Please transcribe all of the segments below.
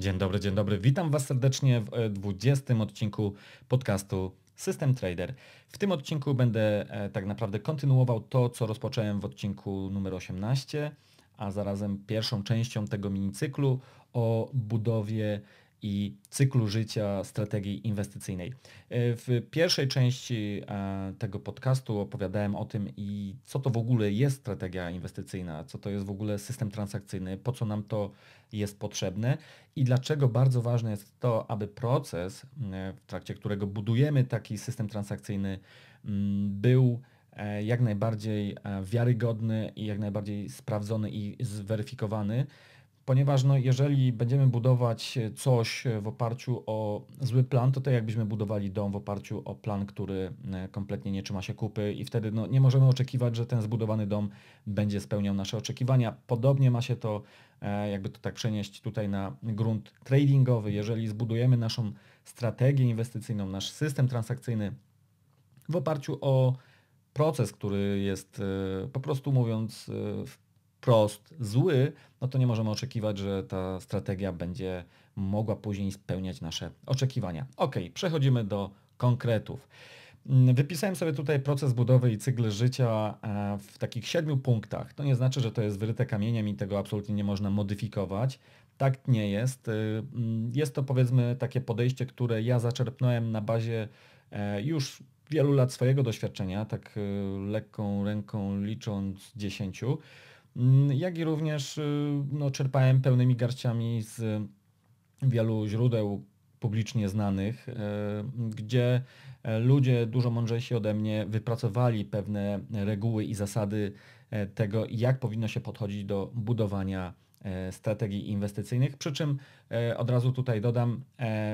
Dzień dobry, dzień dobry. Witam Was serdecznie w 20 e, odcinku podcastu System Trader. W tym odcinku będę e, tak naprawdę kontynuował to, co rozpocząłem w odcinku numer 18, a zarazem pierwszą częścią tego minicyklu o budowie i cyklu życia strategii inwestycyjnej. E, w pierwszej części e, tego podcastu opowiadałem o tym, i co to w ogóle jest strategia inwestycyjna, co to jest w ogóle system transakcyjny, po co nam to jest potrzebne i dlaczego bardzo ważne jest to, aby proces, w trakcie którego budujemy taki system transakcyjny, był e, jak najbardziej wiarygodny i jak najbardziej sprawdzony i zweryfikowany ponieważ no, jeżeli będziemy budować e, coś e, w oparciu o zły plan, to tak jakbyśmy budowali dom w oparciu o plan, który e, kompletnie nie trzyma się kupy i wtedy no, nie możemy oczekiwać, że ten zbudowany dom będzie spełniał nasze oczekiwania. Podobnie ma się to, jakby to tak przenieść tutaj na grunt tradingowy. Jeżeli zbudujemy naszą strategię inwestycyjną, nasz system transakcyjny w oparciu o proces, który jest po prostu mówiąc w wprost zły, no to nie możemy oczekiwać, że ta strategia będzie mogła później spełniać nasze oczekiwania. Ok, przechodzimy do konkretów. Mm, wypisałem sobie tutaj proces budowy i cykl życia e, w takich siedmiu punktach. To nie znaczy, że to jest wyryte kamieniem i tego absolutnie nie można modyfikować. Tak nie jest. Y, mm, jest to powiedzmy takie podejście, które ja zaczerpnąłem na bazie e, już wielu lat swojego doświadczenia, tak y, lekką ręką licząc dziesięciu. Mm, jak i również y, no, czerpałem pełnymi garściami z wielu źródeł publicznie znanych, y, gdzie e, ludzie dużo mądrzejsi ode mnie wypracowali pewne reguły i zasady e, tego, jak powinno się podchodzić do budowania e, strategii inwestycyjnych. Przy czym od razu tutaj dodam,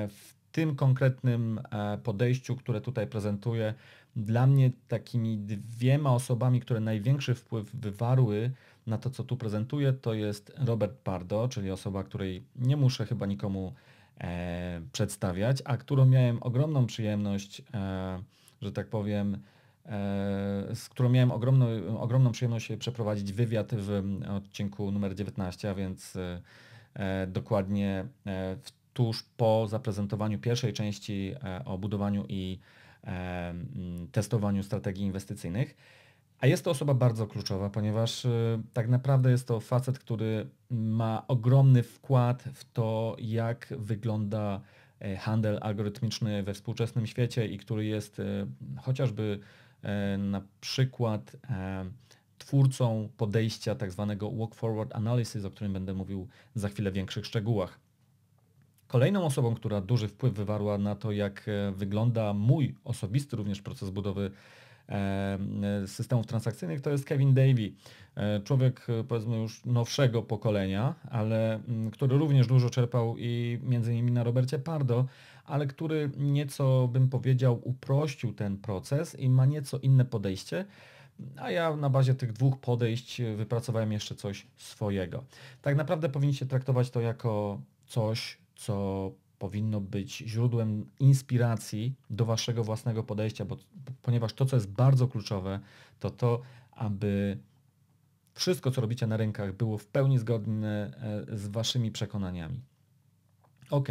w tym konkretnym podejściu, które tutaj prezentuję, dla mnie takimi dwiema osobami, które największy wpływ wywarły na to, co tu prezentuję, to jest Robert Pardo, czyli osoba, której nie muszę chyba nikomu e, przedstawiać, a którą miałem ogromną przyjemność, e, że tak powiem, e, z którą miałem ogromną, ogromną przyjemność przeprowadzić wywiad w odcinku numer 19, a więc e, e, dokładnie e, tuż po zaprezentowaniu pierwszej części o budowaniu i testowaniu strategii inwestycyjnych. A jest to osoba bardzo kluczowa, ponieważ y, tak naprawdę jest to facet, który ma ogromny wkład w to, jak wygląda e, handel algorytmiczny we współczesnym świecie i który jest e, chociażby e, na przykład twórcą podejścia tak zwanego walk forward analysis, o którym będę mówił za chwilę w większych szczegółach. Kolejną osobą, która duży wpływ wywarła na to, jak wygląda mój osobisty również proces budowy E, systemów transakcyjnych, to jest Kevin Davy. E, człowiek e, powiedzmy już nowszego pokolenia, ale mm, który również dużo czerpał i między innymi na Robercie Pardo, ale który nieco bym powiedział uprościł ten proces i ma nieco inne podejście. A ja na bazie tych dwóch podejść wypracowałem jeszcze coś swojego. Tak naprawdę powinniście traktować to jako coś, co powinno być źródłem inspiracji do waszego własnego podejścia, bo, ponieważ to, co jest bardzo kluczowe, to to, aby wszystko, co robicie na rynkach, było w pełni zgodne e, z waszymi przekonaniami. Ok,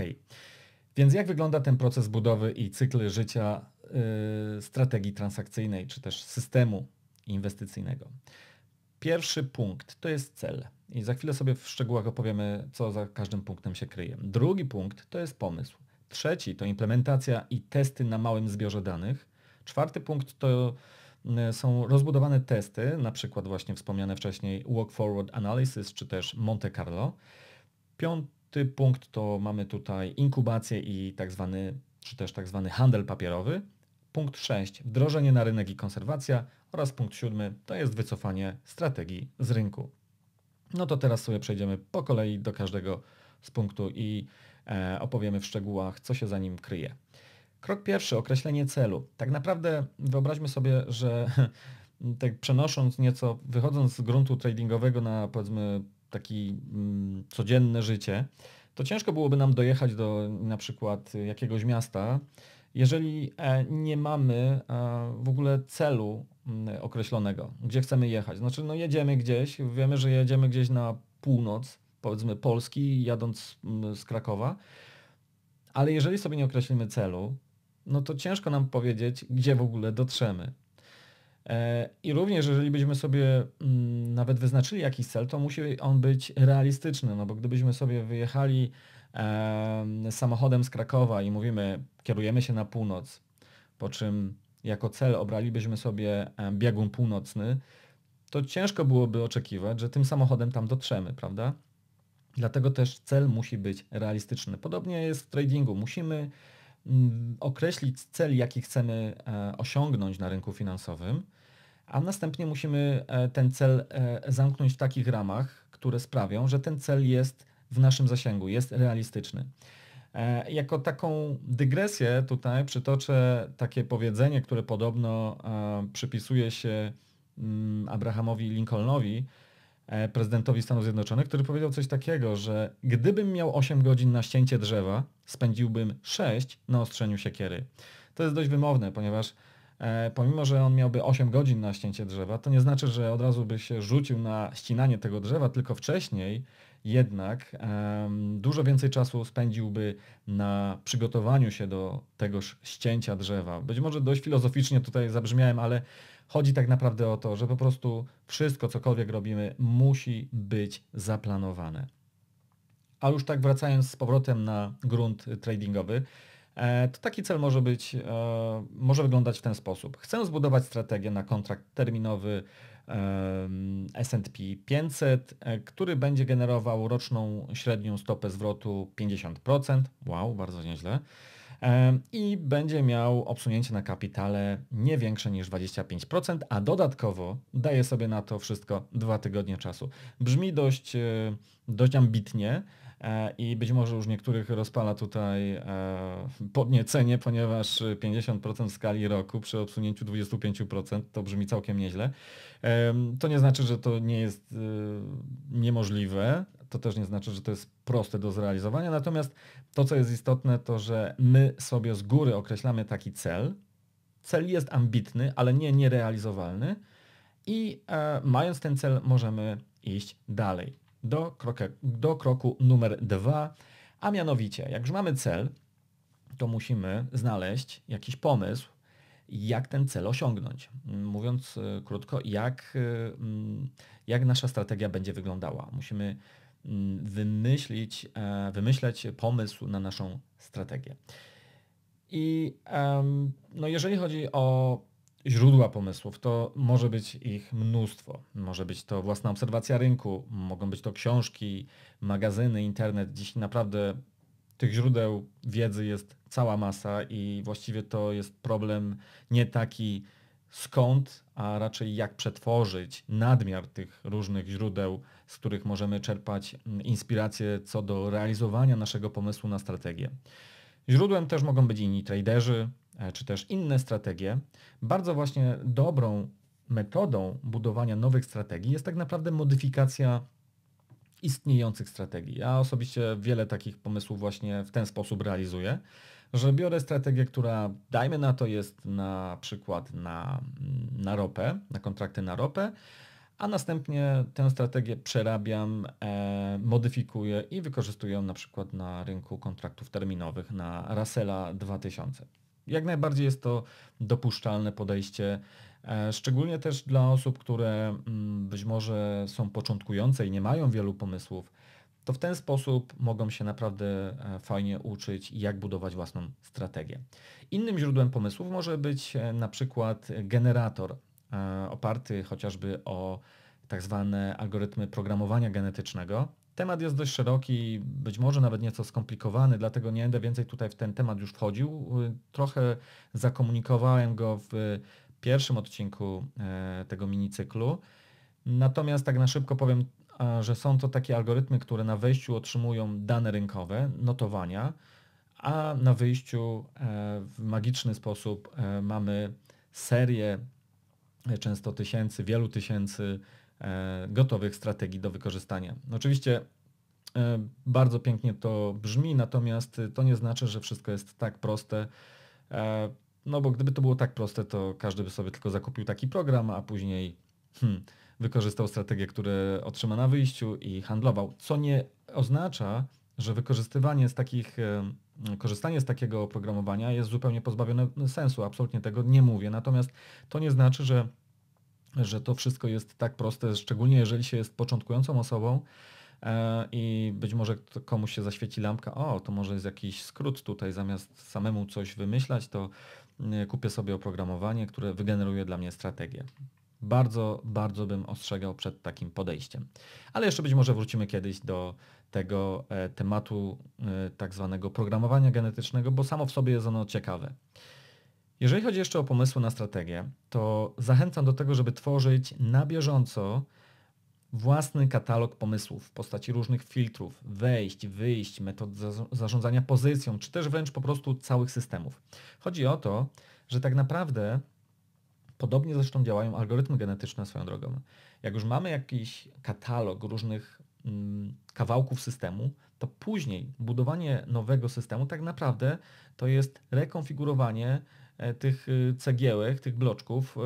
więc jak wygląda ten proces budowy i cykl życia yy, strategii transakcyjnej, czy też systemu inwestycyjnego? Pierwszy punkt to jest cel. I za chwilę sobie w szczegółach opowiemy, co za każdym punktem się kryje. Drugi punkt to jest pomysł. Trzeci to implementacja i testy na małym zbiorze danych. Czwarty punkt to mm, są rozbudowane testy, na przykład właśnie wspomniane wcześniej Walk Forward Analysis czy też Monte Carlo. Piąty punkt to mamy tutaj inkubację i tak zwany, czy też tak zwany handel papierowy. Punkt 6 wdrożenie na rynek i konserwacja oraz punkt 7 to jest wycofanie strategii z rynku. No to teraz sobie przejdziemy po kolei do każdego z punktu i e, opowiemy w szczegółach, co się za nim kryje. Krok pierwszy, określenie celu. Tak naprawdę wyobraźmy sobie, że tak przenosząc nieco, wychodząc z gruntu tradingowego na powiedzmy taki mm, codzienne życie, to ciężko byłoby nam dojechać do na przykład jakiegoś miasta, jeżeli e, nie mamy e, w ogóle celu Mm, określonego, gdzie chcemy jechać. Znaczy, no jedziemy gdzieś, wiemy, że jedziemy gdzieś na północ, powiedzmy Polski, jadąc mm, z Krakowa, ale jeżeli sobie nie określimy celu, no to ciężko nam powiedzieć, gdzie w ogóle dotrzemy. E, I również, jeżeli byśmy sobie mm, nawet wyznaczyli jakiś cel, to musi on być realistyczny, no bo gdybyśmy sobie wyjechali samochodem z Krakowa i mówimy, kierujemy się na północ, po czym jako cel obralibyśmy sobie biegun północny, to ciężko byłoby oczekiwać, że tym samochodem tam dotrzemy, prawda? Dlatego też cel musi być realistyczny. Podobnie jest w tradingu. Musimy mm, określić cel, jaki chcemy e, osiągnąć na rynku finansowym, a następnie musimy e, ten cel e, zamknąć w takich ramach, które sprawią, że ten cel jest w naszym zasięgu, jest realistyczny. E, jako taką dygresję tutaj przytoczę takie powiedzenie, które podobno e, przypisuje się mm, Abrahamowi Lincolnowi, e, prezydentowi Stanów Zjednoczonych, który powiedział coś takiego, że gdybym miał 8 godzin na ścięcie drzewa, spędziłbym 6 na ostrzeniu siekiery. To jest dość wymowne, ponieważ pomimo, że on miałby 8 godzin na ścięcie drzewa, to nie znaczy, że od razu by się rzucił na ścinanie tego drzewa, tylko wcześniej jednak um, dużo więcej czasu spędziłby na przygotowaniu się do tegoż ścięcia drzewa. Być może dość filozoficznie tutaj zabrzmiałem, ale chodzi tak naprawdę o to, że po prostu wszystko, cokolwiek robimy, musi być zaplanowane. A już tak wracając z powrotem na grunt tradingowy, e, to taki cel może być, e, może wyglądać w ten sposób. Chcę zbudować strategię na kontrakt terminowy, S&P 500, e, który będzie generował roczną średnią stopę zwrotu 50%. Wow, bardzo nieźle. I będzie miał obsunięcie na kapitale nie większe niż 25%, a dodatkowo daje sobie na to wszystko dwa tygodnie czasu. Brzmi dość, e, dość ambitnie, E, i być może już niektórych rozpala tutaj e, podniecenie, ponieważ 50% w skali roku przy obsunięciu 25% to brzmi całkiem nieźle. E, to nie znaczy, że to nie jest niemożliwe, to też nie znaczy, że to jest proste do zrealizowania, natomiast to, co jest istotne, to że my sobie z góry określamy taki cel. Cel jest ambitny, ale nie nierealizowalny i mając ten cel możemy iść dalej do, kroke, do kroku numer dwa, a mianowicie, jak już mamy cel, to musimy znaleźć jakiś pomysł, jak ten cel osiągnąć. Mówiąc y, krótko, jak, y, mm, jak nasza strategia będzie wyglądała. Musimy mm, wymyślić, e, wymyśleć pomysł na naszą strategię. I no, jeżeli chodzi o źródła pomysłów, to może być ich mnóstwo. Może być to własna obserwacja rynku, mogą być to książki, magazyny, internet. Dziś naprawdę tych źródeł wiedzy jest cała masa i właściwie to jest problem nie taki skąd, a raczej jak przetworzyć nadmiar tych różnych źródeł, z których możemy czerpać inspiracje co do realizowania naszego pomysłu na strategię. Źródłem też mogą być inni traderzy, E, czy też inne strategie, bardzo właśnie dobrą metodą budowania nowych strategii jest tak naprawdę modyfikacja istniejących strategii. Ja osobiście wiele takich pomysłów właśnie w ten sposób realizuję, że biorę strategię, która dajmy na to jest na przykład na, na ropę, na kontrakty na ropę, a następnie tę strategię przerabiam, e, modyfikuję i wykorzystuję na przykład na rynku kontraktów terminowych na Rasela 2000 jak najbardziej jest to dopuszczalne podejście, e, szczególnie też dla osób, które mm, być może są początkujące i nie mają wielu pomysłów, to w ten sposób mogą się naprawdę e, fajnie uczyć, jak budować własną strategię. Innym źródłem pomysłów może być e, na przykład generator oparty chociażby o tak zwane algorytmy programowania genetycznego, Temat jest dość szeroki, być może nawet nieco skomplikowany, dlatego nie będę więcej tutaj w ten temat już wchodził. Y, trochę zakomunikowałem go w pierwszym odcinku e, tego minicyklu. Natomiast tak na szybko powiem, że są to takie algorytmy, które na wejściu otrzymują dane rynkowe, notowania, a na wyjściu e, w magiczny sposób e, mamy serię często tysięcy, wielu tysięcy E, gotowych strategii do wykorzystania. Oczywiście e, bardzo pięknie to brzmi, natomiast to nie znaczy, że wszystko jest tak proste. E, no bo gdyby to było tak proste, to każdy by sobie tylko zakupił taki program, a później hmm, wykorzystał strategię, które otrzyma na wyjściu i handlował. Co nie oznacza, że wykorzystywanie z takich, korzystanie z takiego oprogramowania jest zupełnie pozbawione sensu. Absolutnie tego nie mówię. Natomiast to nie znaczy, że że to wszystko jest tak proste, szczególnie jeżeli się jest początkującą osobą e, i być może komuś się zaświeci lampka, o, to może jest jakiś skrót tutaj, zamiast samemu coś wymyślać, to mm, kupię sobie oprogramowanie, które wygeneruje dla mnie strategię. Bardzo, bardzo bym ostrzegał przed takim podejściem. Ale jeszcze być może wrócimy kiedyś do tego e, tematu e, tak zwanego programowania genetycznego, bo samo w sobie jest ono ciekawe. Jeżeli chodzi jeszcze o pomysły na strategię, to zachęcam do tego, żeby tworzyć na bieżąco własny katalog pomysłów w postaci różnych filtrów, wejść, wyjść, metod zarządzania pozycją, czy też wręcz po prostu całych systemów. Chodzi o to, że tak naprawdę podobnie zresztą działają algorytmy genetyczne swoją drogą. Jak już mamy jakiś katalog różnych mm, kawałków systemu, to później budowanie nowego systemu tak naprawdę to jest rekonfigurowanie E, tych y, cegiełek, tych bloczków, e,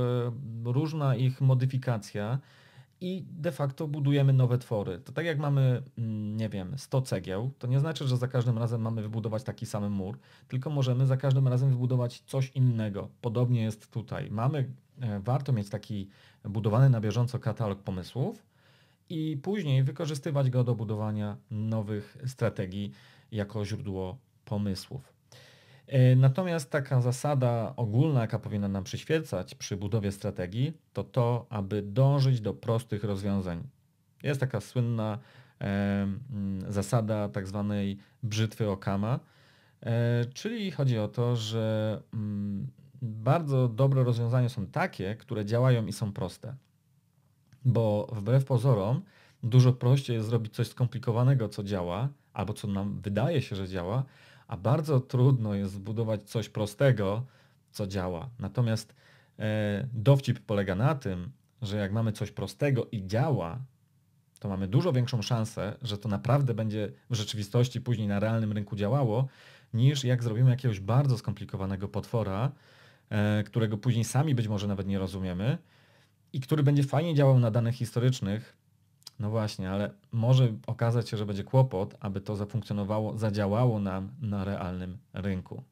różna ich modyfikacja i de facto budujemy nowe twory. To tak jak mamy, mm, nie wiem, 100 cegieł, to nie znaczy, że za każdym razem mamy wybudować taki sam mur, tylko możemy za każdym razem wybudować coś innego. Podobnie jest tutaj. Mamy, e, warto mieć taki budowany na bieżąco katalog pomysłów i później wykorzystywać go do budowania nowych strategii jako źródło pomysłów. E, natomiast taka zasada ogólna, jaka powinna nam przyświecać przy budowie strategii, to to, aby dążyć do prostych rozwiązań. Jest taka słynna e, mm, zasada tak zwanej brzytwy Okama, e, czyli chodzi o to, że m, mm, bardzo dobre rozwiązania są takie, które działają i są proste. Bo wbrew pozorom dużo prościej jest zrobić coś skomplikowanego, co działa, albo co nam wydaje się, że działa, a bardzo trudno jest zbudować coś prostego, co działa. Natomiast e, dowcip polega na tym, że jak mamy coś prostego i działa, to mamy dużo większą szansę, że to naprawdę będzie w rzeczywistości później na realnym rynku działało, niż jak zrobimy jakiegoś bardzo skomplikowanego potwora, e, którego później sami być może nawet nie rozumiemy i który będzie fajnie działał na danych historycznych, no właśnie, ale może okazać się, że będzie kłopot, aby to zafunkcjonowało, zadziałało nam na realnym rynku.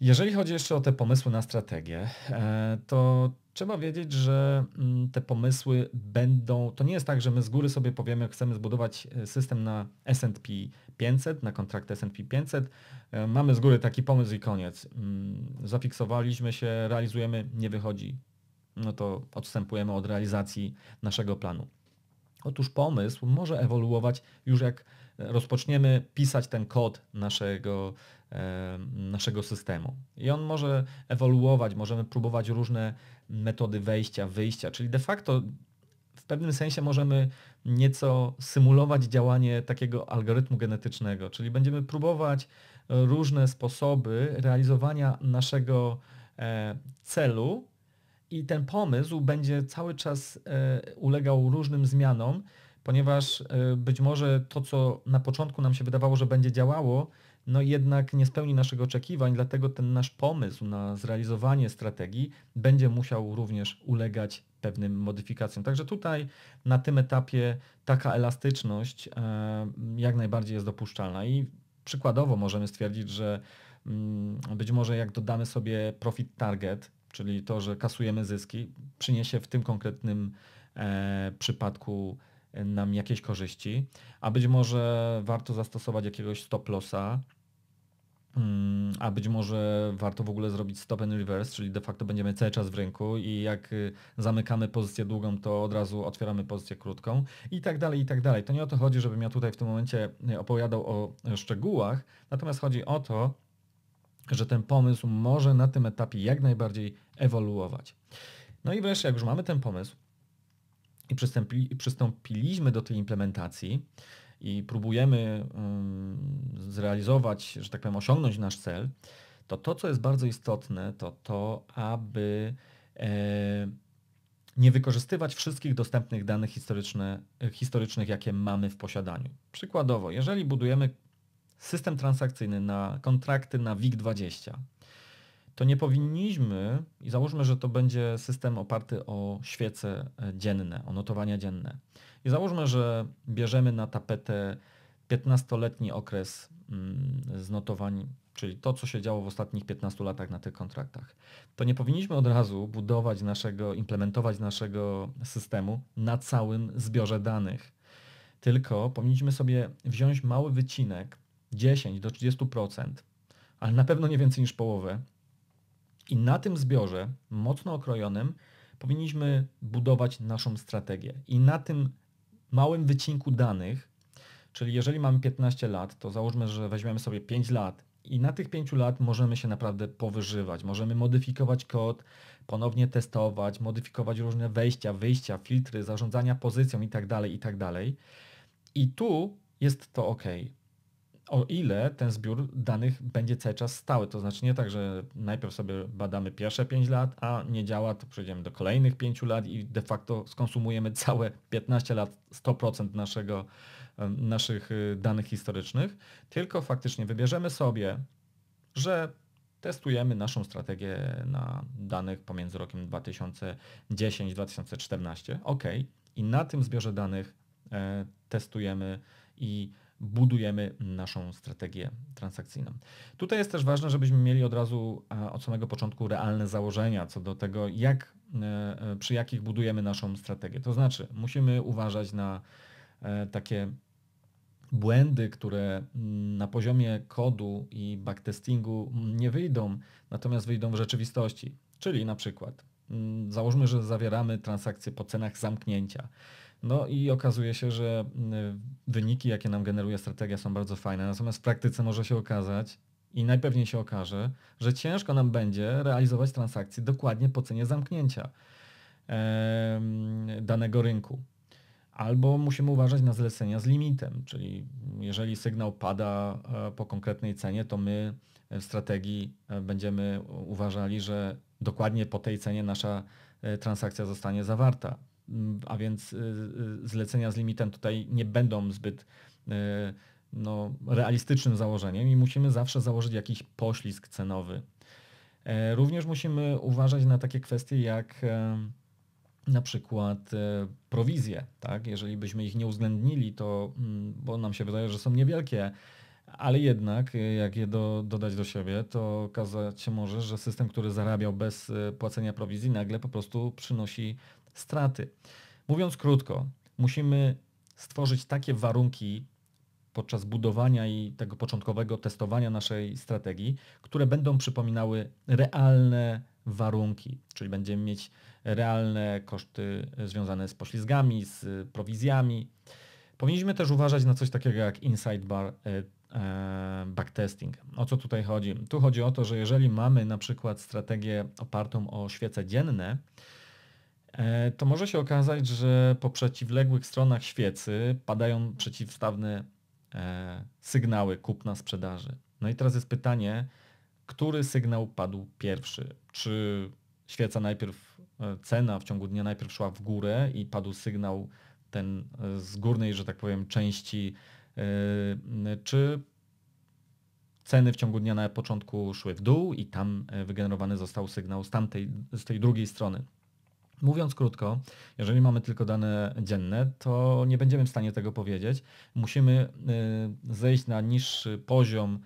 Jeżeli chodzi jeszcze o te pomysły na strategię, e, to trzeba wiedzieć, że mm, te pomysły będą, to nie jest tak, że my z góry sobie powiemy, chcemy zbudować e, system na S&P 500, na kontrakt S&P 500, e, mamy z góry taki pomysł i koniec. Mm, zafiksowaliśmy się, realizujemy, nie wychodzi, no to odstępujemy od realizacji naszego planu. Otóż pomysł może ewoluować już jak rozpoczniemy pisać ten kod naszego, e, naszego systemu. I on może ewoluować, możemy próbować różne metody wejścia, wyjścia, czyli de facto w pewnym sensie możemy nieco symulować działanie takiego algorytmu genetycznego, czyli będziemy próbować różne sposoby realizowania naszego e, celu i ten pomysł będzie cały czas e, ulegał różnym zmianom, ponieważ e, być może to, co na początku nam się wydawało, że będzie działało, no jednak nie spełni naszych oczekiwań, dlatego ten nasz pomysł na zrealizowanie strategii będzie musiał również ulegać pewnym modyfikacjom. Także tutaj na tym etapie taka elastyczność e, jak najbardziej jest dopuszczalna i przykładowo możemy stwierdzić, że mm, być może jak dodamy sobie profit target czyli to, że kasujemy zyski, przyniesie w tym konkretnym e, przypadku nam jakieś korzyści, a być może warto zastosować jakiegoś stop lossa, mm, a być może warto w ogóle zrobić stop and reverse, czyli de facto będziemy cały czas w rynku i jak y, zamykamy pozycję długą, to od razu otwieramy pozycję krótką i tak dalej, i tak dalej. To nie o to chodzi, żebym ja tutaj w tym momencie opowiadał o szczegółach, natomiast chodzi o to, że ten pomysł może na tym etapie jak najbardziej ewoluować. No i wreszcie, jak już mamy ten pomysł i przystąpi, przystąpiliśmy do tej implementacji i próbujemy um, zrealizować, że tak powiem, osiągnąć nasz cel, to to, co jest bardzo istotne, to to, aby e, nie wykorzystywać wszystkich dostępnych danych historyczne, e, historycznych, jakie mamy w posiadaniu. Przykładowo, jeżeli budujemy system transakcyjny na kontrakty na WIG20, to nie powinniśmy, i załóżmy, że to będzie system oparty o świece e, dzienne, o notowania dzienne. I załóżmy, że bierzemy na tapetę 15-letni okres mm, znotowań, czyli to, co się działo w ostatnich 15 latach na tych kontraktach. To nie powinniśmy od razu budować naszego, implementować naszego systemu na całym zbiorze danych, tylko powinniśmy sobie wziąć mały wycinek 10 do 30%, ale na pewno nie więcej niż połowę. I na tym zbiorze mocno okrojonym powinniśmy budować naszą strategię. I na tym małym wycinku danych, czyli jeżeli mamy 15 lat, to załóżmy, że weźmiemy sobie 5 lat i na tych 5 lat możemy się naprawdę powyżywać. Możemy modyfikować kod, ponownie testować, modyfikować różne wejścia, wyjścia, filtry, zarządzania pozycją itd., tak itd. Tak I tu jest to ok o ile ten zbiór danych będzie cały czas stały. To znaczy nie tak, że najpierw sobie badamy pierwsze 5 lat, a nie działa, to przejdziemy do kolejnych 5 lat i de facto skonsumujemy całe 15 lat 100% naszego, naszych y, danych historycznych, tylko faktycznie wybierzemy sobie, że testujemy naszą strategię na danych pomiędzy rokiem 2010-2014. OK. I na tym zbiorze danych e, testujemy i budujemy naszą strategię transakcyjną. Tutaj jest też ważne, żebyśmy mieli od razu od samego początku realne założenia co do tego, jak, e, e, przy jakich budujemy naszą strategię. To znaczy, musimy uważać na e, takie błędy, które mm, na poziomie kodu i backtestingu nie wyjdą, natomiast wyjdą w rzeczywistości. Czyli na przykład mm, załóżmy, że zawieramy transakcje po cenach zamknięcia. No i okazuje się, że mm, y, wyniki, jakie nam generuje strategia są bardzo fajne, natomiast w praktyce może się okazać, i najpewniej się okaże, że ciężko nam będzie realizować transakcje dokładnie po cenie zamknięcia danego rynku. Albo musimy uważać na zlecenia z limitem, czyli jeżeli sygnał pada e, po konkretnej cenie, to my w strategii e, będziemy uważali, że dokładnie po tej cenie nasza e, transakcja zostanie zawarta a więc y, y, zlecenia z limitem tutaj nie będą zbyt y, no, realistycznym założeniem i musimy zawsze założyć jakiś poślizg cenowy. E, również musimy uważać na takie kwestie jak e, na przykład e, prowizje. Tak? Jeżeli byśmy ich nie uwzględnili, to mm, bo nam się wydaje, że są niewielkie, ale jednak jak je do, dodać do siebie, to okazać się może, że system, który zarabiał bez płacenia prowizji, nagle po prostu przynosi straty. Mówiąc krótko, musimy stworzyć takie warunki podczas budowania i tego początkowego testowania naszej strategii, które będą przypominały realne warunki, czyli będziemy mieć realne koszty związane z poślizgami, z prowizjami. Powinniśmy też uważać na coś takiego jak inside bar e, e, backtesting. O co tutaj chodzi? Tu chodzi o to, że jeżeli mamy na przykład strategię opartą o świece dzienne, E, to może się okazać, że po przeciwległych stronach świecy padają przeciwstawne e, sygnały kupna sprzedaży. No i teraz jest pytanie, który sygnał padł pierwszy? Czy świeca najpierw, e, cena w ciągu dnia najpierw szła w górę i padł sygnał ten z górnej, że tak powiem, części, czy ceny w ciągu dnia na początku szły w dół i tam wygenerowany został sygnał z tamtej, z tej drugiej strony. Mówiąc krótko, jeżeli mamy tylko dane dzienne, to nie będziemy w stanie tego powiedzieć. Musimy y, zejść na niższy poziom,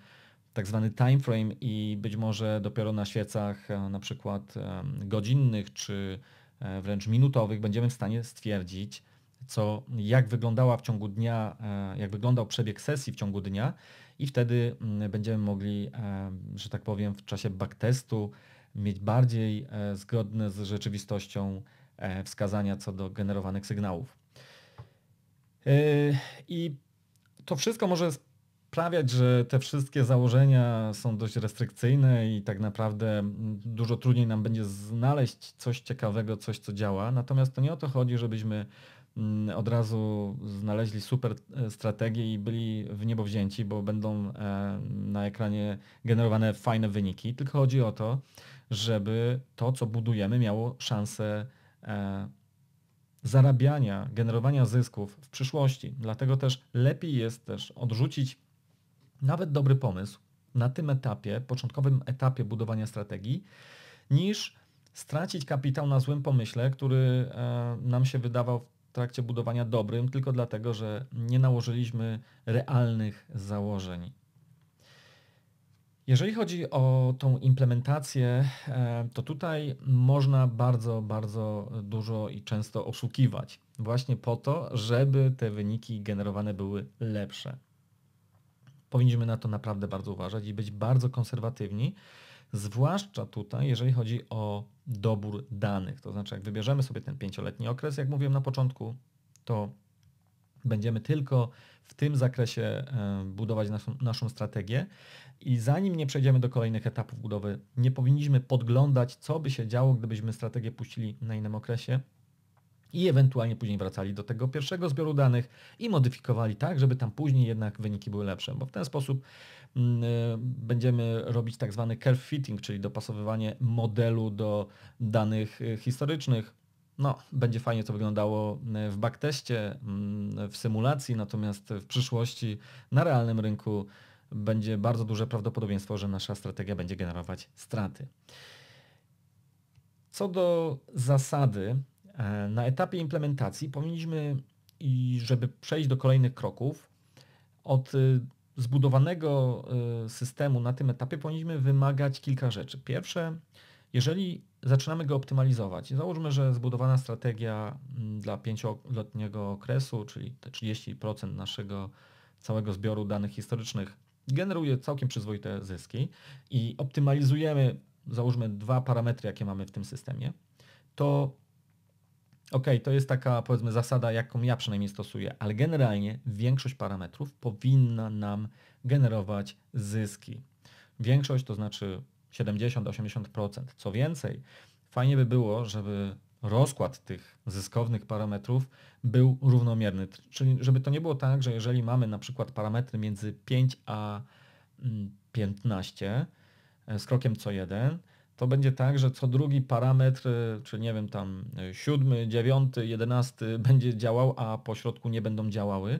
tak zwany time frame i być może dopiero na świecach e, na przykład e, godzinnych czy e, wręcz minutowych będziemy w stanie stwierdzić, co, jak wyglądała w ciągu dnia, jak wyglądał przebieg sesji w ciągu dnia i wtedy mm, będziemy mogli, że tak powiem, w czasie backtestu mieć bardziej e, zgodne z rzeczywistością e, wskazania co do generowanych sygnałów. E, I to wszystko może sprawiać, że te wszystkie założenia są dość restrykcyjne i tak naprawdę dużo trudniej nam będzie znaleźć coś ciekawego, coś co działa. Natomiast to nie o to chodzi, żebyśmy od razu znaleźli super strategię i byli w niebo wzięci, bo będą na ekranie generowane fajne wyniki, tylko chodzi o to, żeby to, co budujemy, miało szansę e, zarabiania, generowania zysków w przyszłości. Dlatego też lepiej jest też odrzucić nawet dobry pomysł na tym etapie, początkowym etapie budowania strategii, niż stracić kapitał na złym pomyśle, który e, nam się wydawał w trakcie budowania dobrym, tylko dlatego, że nie nałożyliśmy realnych założeń jeżeli chodzi o tą implementację, e, to tutaj można bardzo, bardzo dużo i często oszukiwać, właśnie po to, żeby te wyniki generowane były lepsze. Powinniśmy na to naprawdę bardzo uważać i być bardzo konserwatywni, zwłaszcza tutaj, jeżeli chodzi o dobór danych. To znaczy, jak wybierzemy sobie ten pięcioletni okres, jak mówiłem na początku, to będziemy tylko w tym zakresie e, budować naszą, naszą strategię. I zanim nie przejdziemy do kolejnych etapów budowy, nie powinniśmy podglądać, co by się działo, gdybyśmy strategię puścili na innym okresie i ewentualnie później wracali do tego pierwszego zbioru danych i modyfikowali tak, żeby tam później jednak wyniki były lepsze, bo w ten sposób mm, y, będziemy robić tak zwany curve fitting, czyli dopasowywanie modelu do danych y, historycznych. No, będzie fajnie to wyglądało y, w backteście, mm, w symulacji, natomiast w przyszłości na realnym rynku będzie bardzo duże prawdopodobieństwo, że nasza strategia będzie generować straty. Co do zasady, e, na etapie implementacji powinniśmy, i żeby przejść do kolejnych kroków, od e, zbudowanego e, systemu na tym etapie powinniśmy wymagać kilka rzeczy. Pierwsze, jeżeli zaczynamy go optymalizować, załóżmy, że zbudowana strategia mm, dla pięcioletniego okresu, czyli te 30% naszego całego zbioru danych historycznych generuje całkiem przyzwoite zyski i optymalizujemy, załóżmy, dwa parametry, jakie mamy w tym systemie, to OK, to jest taka powiedzmy zasada, jaką ja przynajmniej stosuję, ale generalnie większość parametrów powinna nam generować zyski. Większość to znaczy 70-80%. Co więcej, fajnie by było, żeby rozkład tych zyskownych parametrów był równomierny. Czyli żeby to nie było tak, że jeżeli mamy na przykład parametry między 5 a 15 mm, e, z krokiem co jeden, to będzie tak, że co drugi parametr, czy nie wiem, tam e, siódmy, dziewiąty, jedenasty będzie działał, a po środku nie będą działały.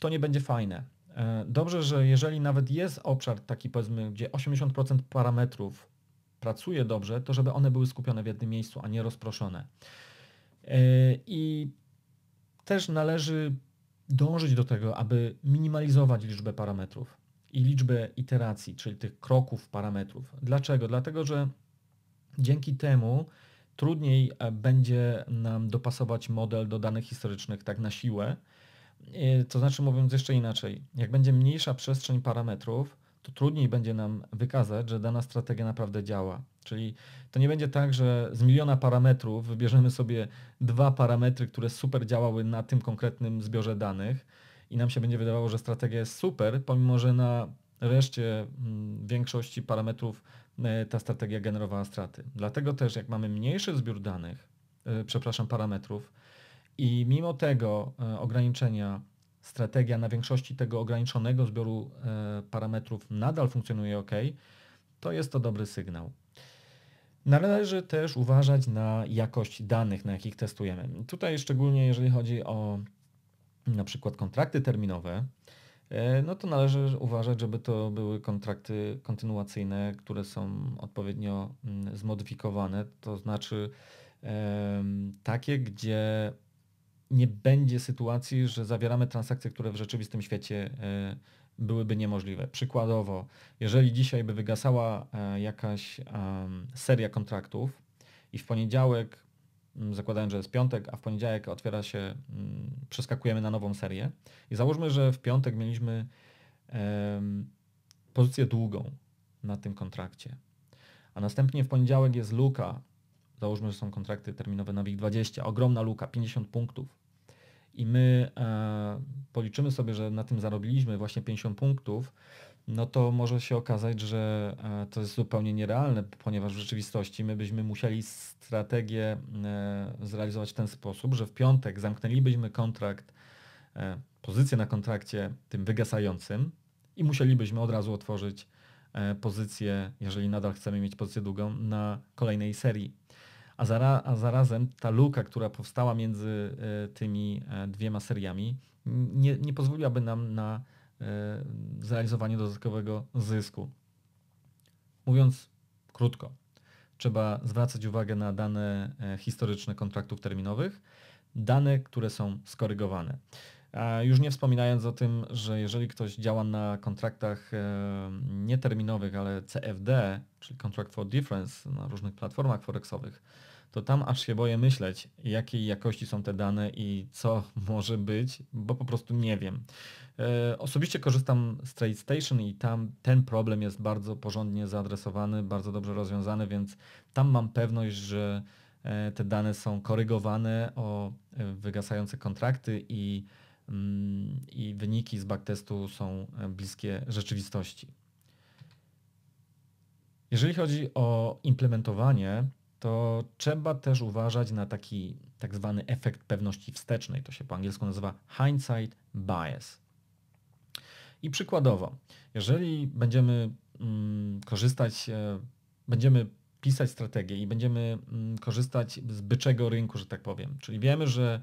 To nie będzie fajne. E, dobrze, że jeżeli nawet jest obszar taki powiedzmy, gdzie 80% parametrów pracuje dobrze, to żeby one były skupione w jednym miejscu, a nie rozproszone. E, I też należy dążyć do tego, aby minimalizować liczbę parametrów i liczbę iteracji, czyli tych kroków parametrów. Dlaczego? Dlatego, że dzięki temu trudniej e, będzie nam dopasować model do danych historycznych tak na siłę. E, to znaczy, mówiąc jeszcze inaczej, jak będzie mniejsza przestrzeń parametrów, to trudniej będzie nam wykazać, że dana strategia naprawdę działa. Czyli to nie będzie tak, że z miliona parametrów wybierzemy sobie dwa parametry, które super działały na tym konkretnym zbiorze danych i nam się będzie wydawało, że strategia jest super, pomimo że na reszcie mm, większości parametrów e, ta strategia generowała straty. Dlatego też jak mamy mniejszy zbiór danych, e, przepraszam, parametrów i mimo tego e, ograniczenia strategia na większości tego ograniczonego zbioru e, parametrów nadal funkcjonuje ok, to jest to dobry sygnał. No, należy też uważać na jakość danych, na jakich testujemy. Tutaj szczególnie jeżeli chodzi o na przykład kontrakty terminowe, e, no to należy uważać, żeby to były kontrakty kontynuacyjne, które są odpowiednio mm, zmodyfikowane, to znaczy takie, gdzie nie będzie sytuacji, że zawieramy transakcje, które w rzeczywistym świecie e, byłyby niemożliwe. Przykładowo, jeżeli dzisiaj by wygasała e, jakaś seria kontraktów i w poniedziałek, zakładając, że jest piątek, a w poniedziałek otwiera się, przeskakujemy na nową serię i załóżmy, że w piątek mieliśmy pozycję długą na tym kontrakcie, a następnie w poniedziałek jest luka załóżmy, że są kontrakty terminowe na WIG20, ogromna luka, 50 punktów i my e, policzymy sobie, że na tym zarobiliśmy właśnie 50 punktów, no to może się okazać, że e, to jest zupełnie nierealne, ponieważ w rzeczywistości my byśmy musieli strategię e, zrealizować w ten sposób, że w piątek zamknęlibyśmy kontrakt, e, pozycję na kontrakcie tym wygasającym i musielibyśmy od razu otworzyć e, pozycję, jeżeli nadal chcemy mieć pozycję długą, na kolejnej serii a, zara, a zarazem ta luka, która powstała między e, tymi e, dwiema seriami, nie, nie pozwoliłaby nam na e, zrealizowanie dodatkowego zysku. Mówiąc krótko, trzeba zwracać uwagę na dane historyczne kontraktów terminowych, dane, które są skorygowane. Już nie wspominając o tym, że jeżeli ktoś działa na kontraktach e, nieterminowych, ale CFD, czyli Contract for Difference na różnych platformach forexowych, to tam aż się boję myśleć, jakiej jakości są te dane i co może być, bo po prostu nie wiem. E, osobiście korzystam z TradeStation i tam ten problem jest bardzo porządnie zaadresowany, bardzo dobrze rozwiązany, więc tam mam pewność, że e, te dane są korygowane o wygasające kontrakty i i wyniki z backtestu są e, bliskie rzeczywistości. Jeżeli chodzi o implementowanie, to trzeba też uważać na taki tak zwany efekt pewności wstecznej. To się po angielsku nazywa hindsight bias. I przykładowo, jeżeli będziemy mm, korzystać, e, będziemy pisać strategię i będziemy mm, korzystać z byczego rynku, że tak powiem, czyli wiemy, że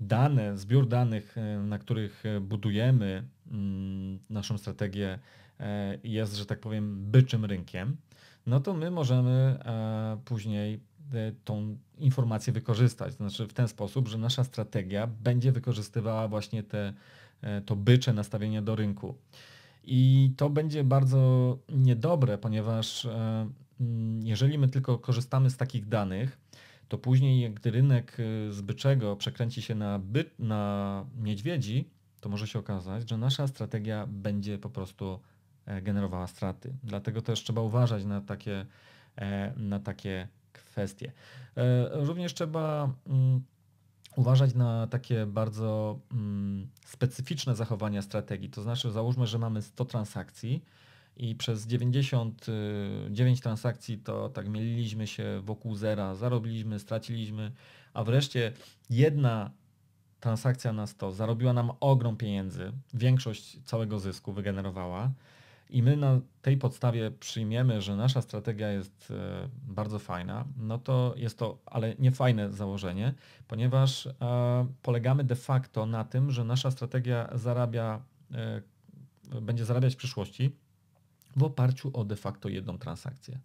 dane, zbiór danych, e, na których e, budujemy mm, naszą strategię, e, jest, że tak powiem, byczym rynkiem, no to my możemy później tą informację wykorzystać. To znaczy w ten sposób, że nasza strategia będzie wykorzystywała właśnie te, to bycze nastawienie do rynku. I to będzie bardzo niedobre, ponieważ mm, jeżeli my tylko korzystamy z takich danych, to później jak rynek y, zbyczego przekręci się na, by, na niedźwiedzi, to może się okazać, że nasza strategia będzie po prostu e, generowała straty. Dlatego też trzeba uważać na takie, e, na takie kwestie. E, również trzeba mm, uważać na takie bardzo mm, specyficzne zachowania strategii. To znaczy, załóżmy, że mamy 100 transakcji, i przez 99 transakcji to tak mieliliśmy się wokół zera, zarobiliśmy, straciliśmy, a wreszcie jedna transakcja na 100 zarobiła nam ogrom pieniędzy, większość całego zysku wygenerowała i my na tej podstawie przyjmiemy, że nasza strategia jest e, bardzo fajna, no to jest to ale nie fajne założenie, ponieważ e, polegamy de facto na tym, że nasza strategia zarabia, e, będzie zarabiać w przyszłości, w oparciu o de facto jedną transakcję.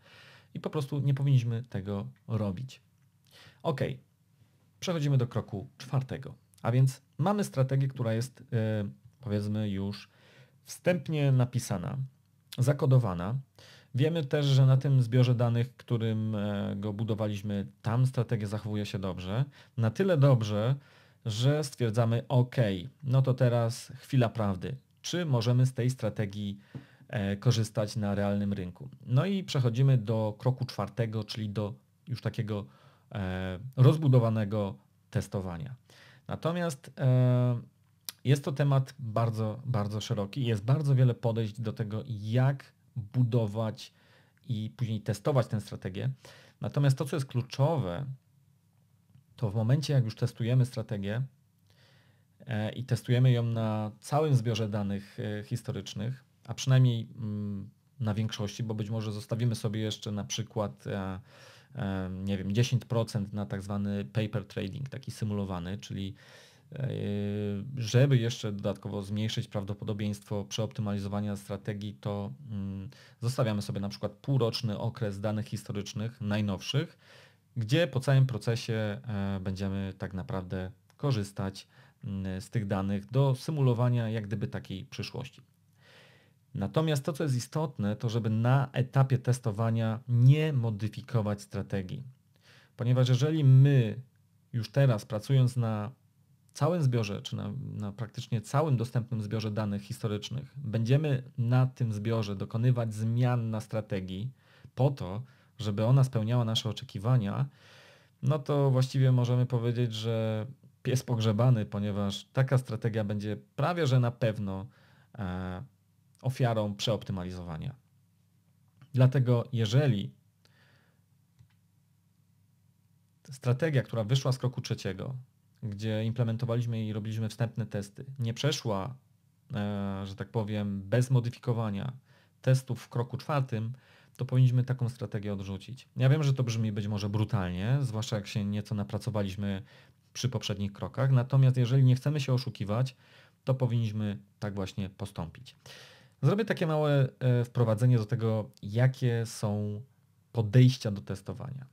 I po prostu nie powinniśmy tego robić. Ok, przechodzimy do kroku czwartego. A więc mamy strategię, która jest yy, powiedzmy już wstępnie napisana, zakodowana. Wiemy też, że na tym zbiorze danych, którym e, go budowaliśmy, tam strategia zachowuje się dobrze. Na tyle dobrze, że stwierdzamy, ok, no to teraz chwila prawdy. Czy możemy z tej strategii E, korzystać na realnym rynku. No i przechodzimy do kroku czwartego, czyli do już takiego e, rozbudowanego testowania. Natomiast e, jest to temat bardzo, bardzo szeroki. Jest bardzo wiele podejść do tego, jak budować i później testować tę strategię. Natomiast to, co jest kluczowe, to w momencie, jak już testujemy strategię i testujemy ją na całym zbiorze danych historycznych, a przynajmniej mm, na większości, bo być może zostawimy sobie jeszcze na przykład e, e, nie wiem, 10% na tak zwany paper trading, taki symulowany, czyli e, żeby jeszcze dodatkowo zmniejszyć prawdopodobieństwo przeoptymalizowania strategii, to mm, zostawiamy sobie na przykład półroczny okres danych historycznych, najnowszych, gdzie po całym procesie będziemy tak naprawdę korzystać mm, z tych danych do symulowania jak gdyby takiej przyszłości. Natomiast to, co jest istotne, to żeby na etapie testowania nie modyfikować strategii. Ponieważ jeżeli my już teraz pracując na całym zbiorze, czy na, na, praktycznie całym dostępnym zbiorze danych historycznych, będziemy na tym zbiorze dokonywać zmian na strategii po to, żeby ona spełniała nasze oczekiwania, no to właściwie możemy powiedzieć, że pies pogrzebany, ponieważ taka strategia będzie prawie że na pewno e, ofiarą przeoptymalizowania. Dlatego jeżeli strategia, która wyszła z kroku trzeciego, gdzie implementowaliśmy i robiliśmy wstępne testy, nie przeszła, e, że tak powiem, bez modyfikowania testów w kroku czwartym, to powinniśmy taką strategię odrzucić. Ja wiem, że to brzmi być może brutalnie, zwłaszcza jak się nieco napracowaliśmy przy poprzednich krokach, natomiast jeżeli nie chcemy się oszukiwać, to powinniśmy tak właśnie postąpić. Zrobię takie małe e, wprowadzenie do tego, jakie są podejścia do testowania.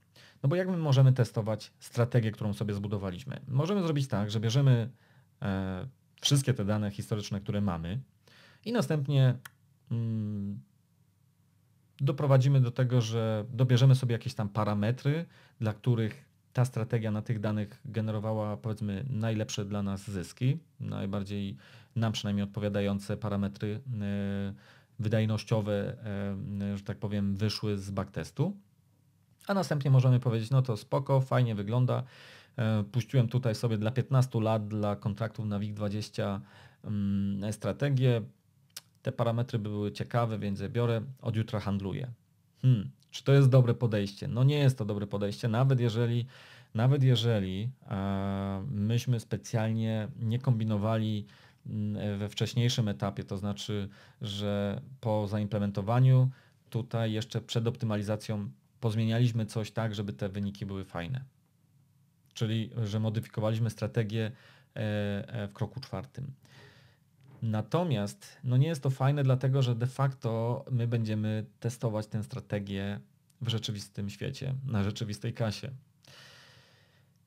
No bo jak my możemy testować strategię, którą sobie zbudowaliśmy? Możemy zrobić tak, że bierzemy e, wszystkie te dane historyczne, które mamy i następnie mm, doprowadzimy do tego, że dobierzemy sobie jakieś tam parametry, dla których ta strategia na tych danych generowała powiedzmy najlepsze dla nas zyski, najbardziej nam przynajmniej odpowiadające parametry e, wydajnościowe, e, że tak powiem, wyszły z backtestu. A następnie możemy powiedzieć, no to spoko, fajnie wygląda. E, puściłem tutaj sobie dla 15 lat, dla kontraktów na WIG20 mm, strategię. Te parametry były ciekawe, więc je biorę, od jutra handluję. Hmm, czy to jest dobre podejście? No nie jest to dobre podejście, nawet jeżeli, nawet jeżeli myśmy specjalnie nie kombinowali Mm, we wcześniejszym etapie, to znaczy, że po zaimplementowaniu tutaj jeszcze przed optymalizacją pozmienialiśmy coś tak, żeby te wyniki były fajne. Czyli, że modyfikowaliśmy strategię e, e, w kroku czwartym. Natomiast no nie jest to fajne, dlatego że de facto my będziemy testować tę strategię w rzeczywistym świecie, na rzeczywistej kasie.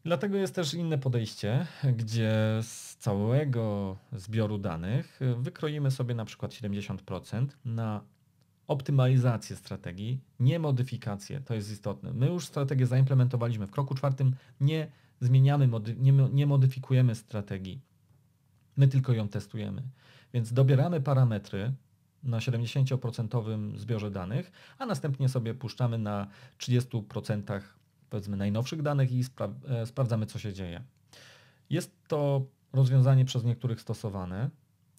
Dlatego jest też inne podejście, gdzie z całego zbioru danych wykroimy sobie na przykład 70% na optymalizację strategii, nie modyfikację, to jest istotne. My już strategię zaimplementowaliśmy. W kroku czwartym nie zmieniamy, nie, nie modyfikujemy strategii. My tylko ją testujemy. Więc dobieramy parametry na 70% zbiorze danych, a następnie sobie puszczamy na 30% powiedzmy najnowszych danych i spra e, sprawdzamy, co się dzieje. Jest to rozwiązanie przez niektórych stosowane,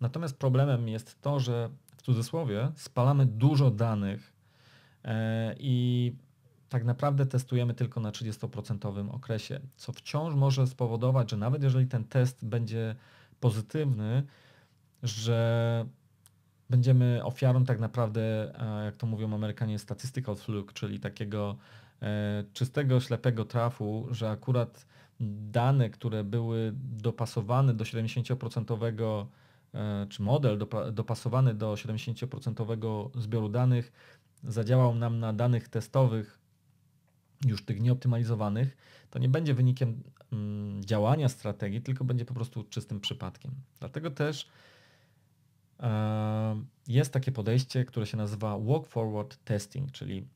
natomiast problemem jest to, że w cudzysłowie spalamy dużo danych e, i tak naprawdę testujemy tylko na 30% okresie, co wciąż może spowodować, że nawet jeżeli ten test będzie pozytywny, że będziemy ofiarą tak naprawdę, e, jak to mówią Amerykanie, statistical fluke, czyli takiego E, czystego, ślepego trafu, że akurat dane, które były dopasowane do 70% e, czy model dopasowany do 70% zbioru danych zadziałał nam na danych testowych już tych nieoptymalizowanych, to nie będzie wynikiem mm, działania strategii, tylko będzie po prostu czystym przypadkiem. Dlatego też e, jest takie podejście, które się nazywa walk forward testing, czyli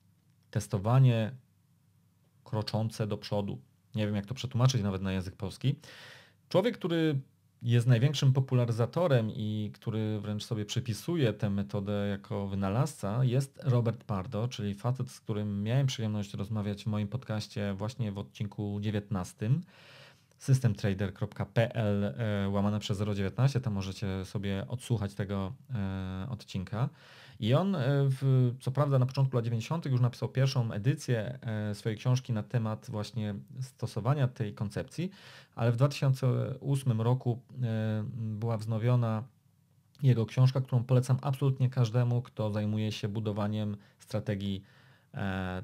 testowanie kroczące do przodu. Nie wiem, jak to przetłumaczyć nawet na język polski. Człowiek, który jest największym popularyzatorem i który wręcz sobie przypisuje tę metodę jako wynalazca, jest Robert Pardo, czyli facet, z którym miałem przyjemność rozmawiać w moim podcaście właśnie w odcinku 19 systemtrader.pl e, łamane przez 019, tam możecie sobie odsłuchać tego e, odcinka. I on, e, w, co prawda na początku lat 90. już napisał pierwszą edycję e, swojej książki na temat właśnie stosowania tej koncepcji, ale w 2008 roku e, była wznowiona jego książka, którą polecam absolutnie każdemu, kto zajmuje się budowaniem strategii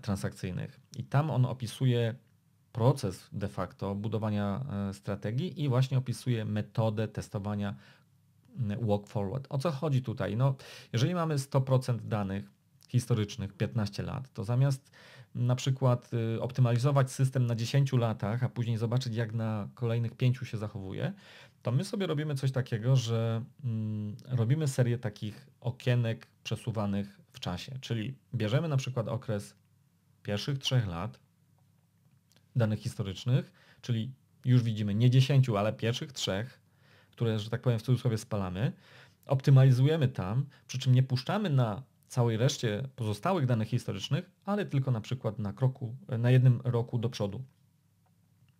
transakcyjnych. I tam on opisuje proces de facto budowania strategii i właśnie opisuje metodę testowania walk forward. O co chodzi tutaj? No, jeżeli mamy 100% danych historycznych, 15 lat, to zamiast na przykład y, optymalizować system na 10 latach, a później zobaczyć jak na kolejnych 5 się zachowuje, to my sobie robimy coś takiego, że mm, robimy serię takich okienek przesuwanych w czasie. Czyli bierzemy na przykład okres pierwszych 3 lat danych historycznych, czyli już widzimy nie 10, ale pierwszych 3, które, że tak powiem, w cudzysłowie spalamy, optymalizujemy tam, przy czym nie puszczamy na całej reszcie pozostałych danych historycznych, ale tylko na przykład na, kroku, na jednym roku do przodu.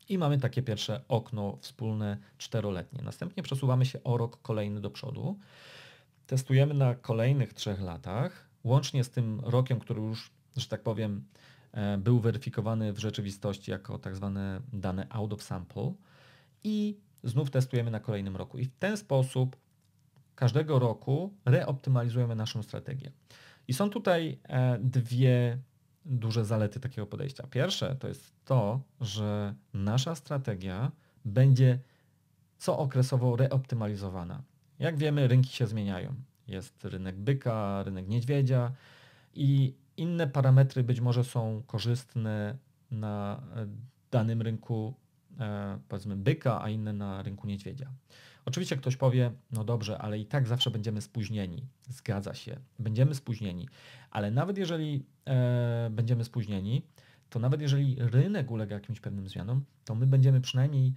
I mamy takie pierwsze okno wspólne czteroletnie. Następnie przesuwamy się o rok kolejny do przodu. Testujemy na kolejnych trzech latach, łącznie z tym rokiem, który już, że tak powiem, e, był weryfikowany w rzeczywistości jako tak zwane dane out of sample i znów testujemy na kolejnym roku. I w ten sposób każdego roku reoptymalizujemy naszą strategię. I są tutaj e, dwie duże zalety takiego podejścia. Pierwsze to jest to, że nasza strategia będzie co okresowo reoptymalizowana. Jak wiemy, rynki się zmieniają. Jest rynek byka, rynek niedźwiedzia i inne parametry być może są korzystne na e, danym rynku E, powiedzmy byka, a inne na rynku niedźwiedzia. Oczywiście ktoś powie, no dobrze, ale i tak zawsze będziemy spóźnieni. Zgadza się, będziemy spóźnieni, ale nawet jeżeli e, będziemy spóźnieni, to nawet jeżeli rynek ulega jakimś pewnym zmianom, to my będziemy przynajmniej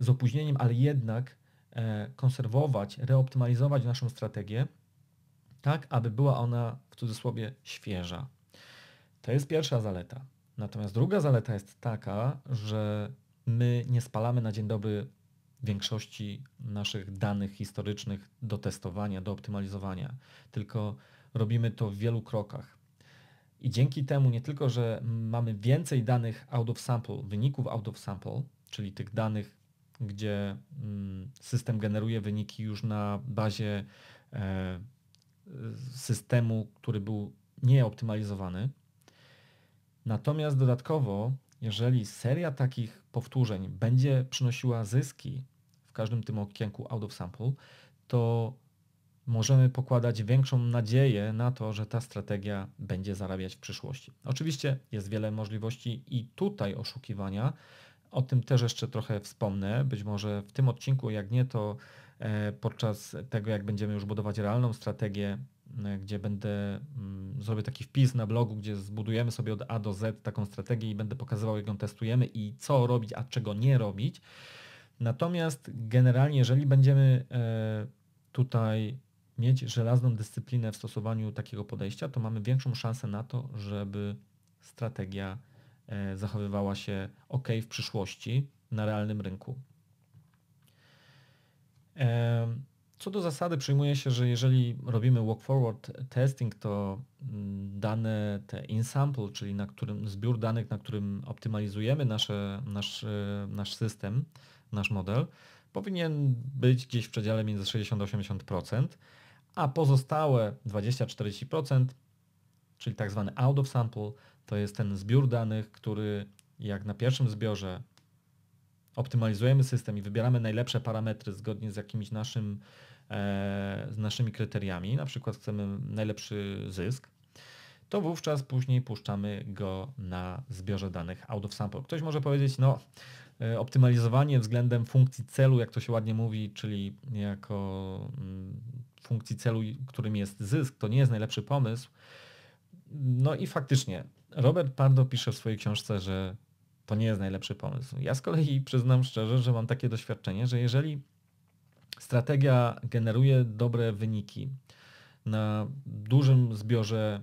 z opóźnieniem, ale jednak e, konserwować, reoptymalizować naszą strategię, tak aby była ona w cudzysłowie świeża. To jest pierwsza zaleta. Natomiast druga zaleta jest taka, że My nie spalamy na dzień dobry większości naszych danych historycznych do testowania, do optymalizowania, tylko robimy to w wielu krokach. I dzięki temu nie tylko, że mamy więcej danych out of sample, wyników out of sample, czyli tych danych, gdzie mm, system generuje wyniki już na bazie e, systemu, który był nieoptymalizowany. Natomiast dodatkowo jeżeli seria takich powtórzeń będzie przynosiła zyski w każdym tym okienku out of sample, to możemy pokładać większą nadzieję na to, że ta strategia będzie zarabiać w przyszłości. Oczywiście jest wiele możliwości i tutaj oszukiwania. O tym też jeszcze trochę wspomnę, być może w tym odcinku, jak nie, to e, podczas tego, jak będziemy już budować realną strategię E, gdzie będę, mm, zrobię taki wpis na blogu, gdzie zbudujemy sobie od A do Z taką strategię i będę pokazywał, jak ją testujemy i co robić, a czego nie robić. Natomiast generalnie, jeżeli będziemy e, tutaj mieć żelazną dyscyplinę w stosowaniu takiego podejścia, to mamy większą szansę na to, żeby strategia e, zachowywała się ok w przyszłości na realnym rynku. Co do zasady przyjmuje się, że jeżeli robimy walk forward testing, to mm, dane te in-sample, czyli na którym, zbiór danych, na którym optymalizujemy nasze, nasz, e, nasz system, nasz model, powinien być gdzieś w przedziale między 60 a 80%, a pozostałe 20-40%, czyli tak zwany out of sample, to jest ten zbiór danych, który jak na pierwszym zbiorze optymalizujemy system i wybieramy najlepsze parametry zgodnie z jakimiś naszym, e, z naszymi kryteriami, na przykład chcemy najlepszy zysk, to wówczas później puszczamy go na zbiorze danych out of sample. Ktoś może powiedzieć, no e, optymalizowanie względem funkcji celu, jak to się ładnie mówi, czyli jako mm, funkcji celu, którym jest zysk, to nie jest najlepszy pomysł. No i faktycznie, Robert Pardo pisze w swojej książce, że to nie jest najlepszy pomysł. Ja z kolei przyznam szczerze, że mam takie doświadczenie, że jeżeli strategia generuje dobre wyniki na dużym zbiorze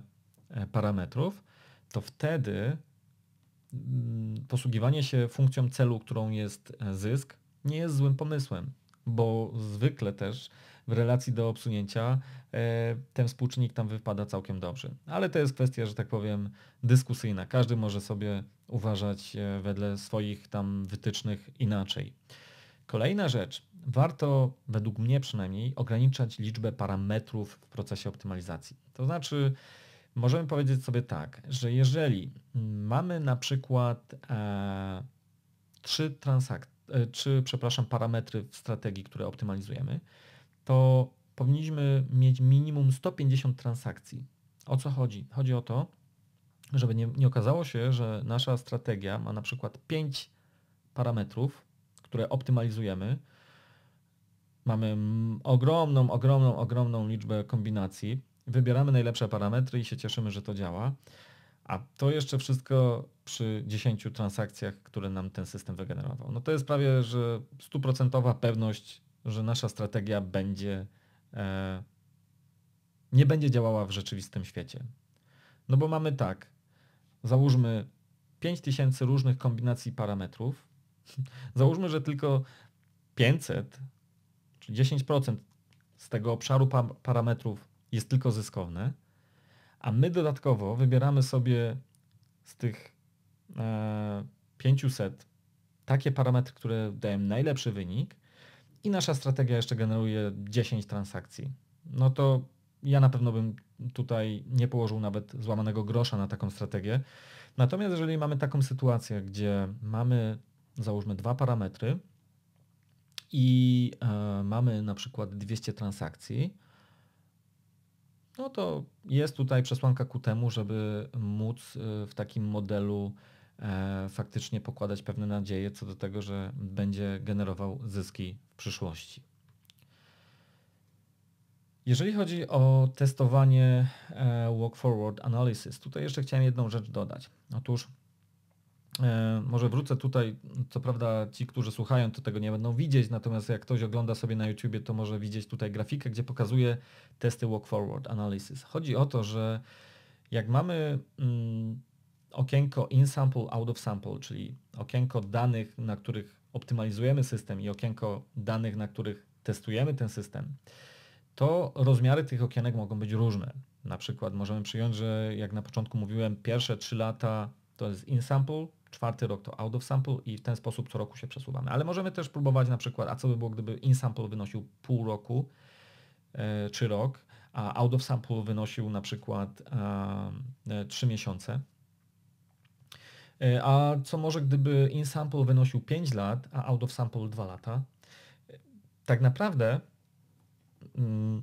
e, parametrów, to wtedy mm, posługiwanie się funkcją celu, którą jest e, zysk, nie jest złym pomysłem, bo zwykle też w relacji do obsunięcia e, ten współczynnik tam wypada całkiem dobrze. Ale to jest kwestia, że tak powiem, dyskusyjna. Każdy może sobie uważać e, wedle swoich tam wytycznych inaczej. Kolejna rzecz. Warto, według mnie przynajmniej, ograniczać liczbę parametrów w procesie optymalizacji. To znaczy, możemy powiedzieć sobie tak, że jeżeli mamy na przykład e, trzy transakcje, czy przepraszam, parametry w strategii, które optymalizujemy, to powinniśmy mieć minimum 150 transakcji. O co chodzi? Chodzi o to, żeby nie, nie okazało się, że nasza strategia ma na przykład pięć parametrów, które optymalizujemy. Mamy mm, ogromną, ogromną, ogromną liczbę kombinacji. Wybieramy najlepsze parametry i się cieszymy, że to działa. A to jeszcze wszystko przy 10 transakcjach, które nam ten system wygenerował. No to jest prawie, że stuprocentowa pewność, że nasza strategia będzie e, nie będzie działała w rzeczywistym świecie. No bo mamy tak, załóżmy 5000 różnych kombinacji parametrów. załóżmy, że tylko 500 czy 10% z tego obszaru pa parametrów jest tylko zyskowne, a my dodatkowo wybieramy sobie z tych e, 500 takie parametry, które dają najlepszy wynik i nasza strategia jeszcze generuje 10 transakcji. No to ja na pewno bym tutaj nie położył nawet złamanego grosza na taką strategię. Natomiast jeżeli mamy taką sytuację, gdzie mamy załóżmy dwa parametry i e, mamy na przykład 200 transakcji, no to jest tutaj przesłanka ku temu, żeby móc e, w takim modelu e, faktycznie pokładać pewne nadzieje co do tego, że będzie generował zyski w przyszłości. Jeżeli chodzi o testowanie e, Walk Forward Analysis, tutaj jeszcze chciałem jedną rzecz dodać. Otóż e, może wrócę tutaj, co prawda ci, którzy słuchają, to tego nie będą widzieć, natomiast jak ktoś ogląda sobie na YouTubie, to może widzieć tutaj grafikę, gdzie pokazuje testy Walk Forward Analysis. Chodzi o to, że jak mamy mm, okienko in-sample, out-of-sample, czyli okienko danych, na których optymalizujemy system i okienko danych, na których testujemy ten system, to rozmiary tych okienek mogą być różne. Na przykład możemy przyjąć, że jak na początku mówiłem, pierwsze 3 lata to jest in-sample, czwarty rok to out of sample i w ten sposób co roku się przesuwamy. Ale możemy też próbować na przykład, a co by było, gdyby in sample wynosił pół roku e, czy rok, a out of sample wynosił na przykład e, e, trzy e, miesiące. E, a co może, gdyby in sample wynosił 5 lat, a out of sample 2 lata? E, tak naprawdę Mm,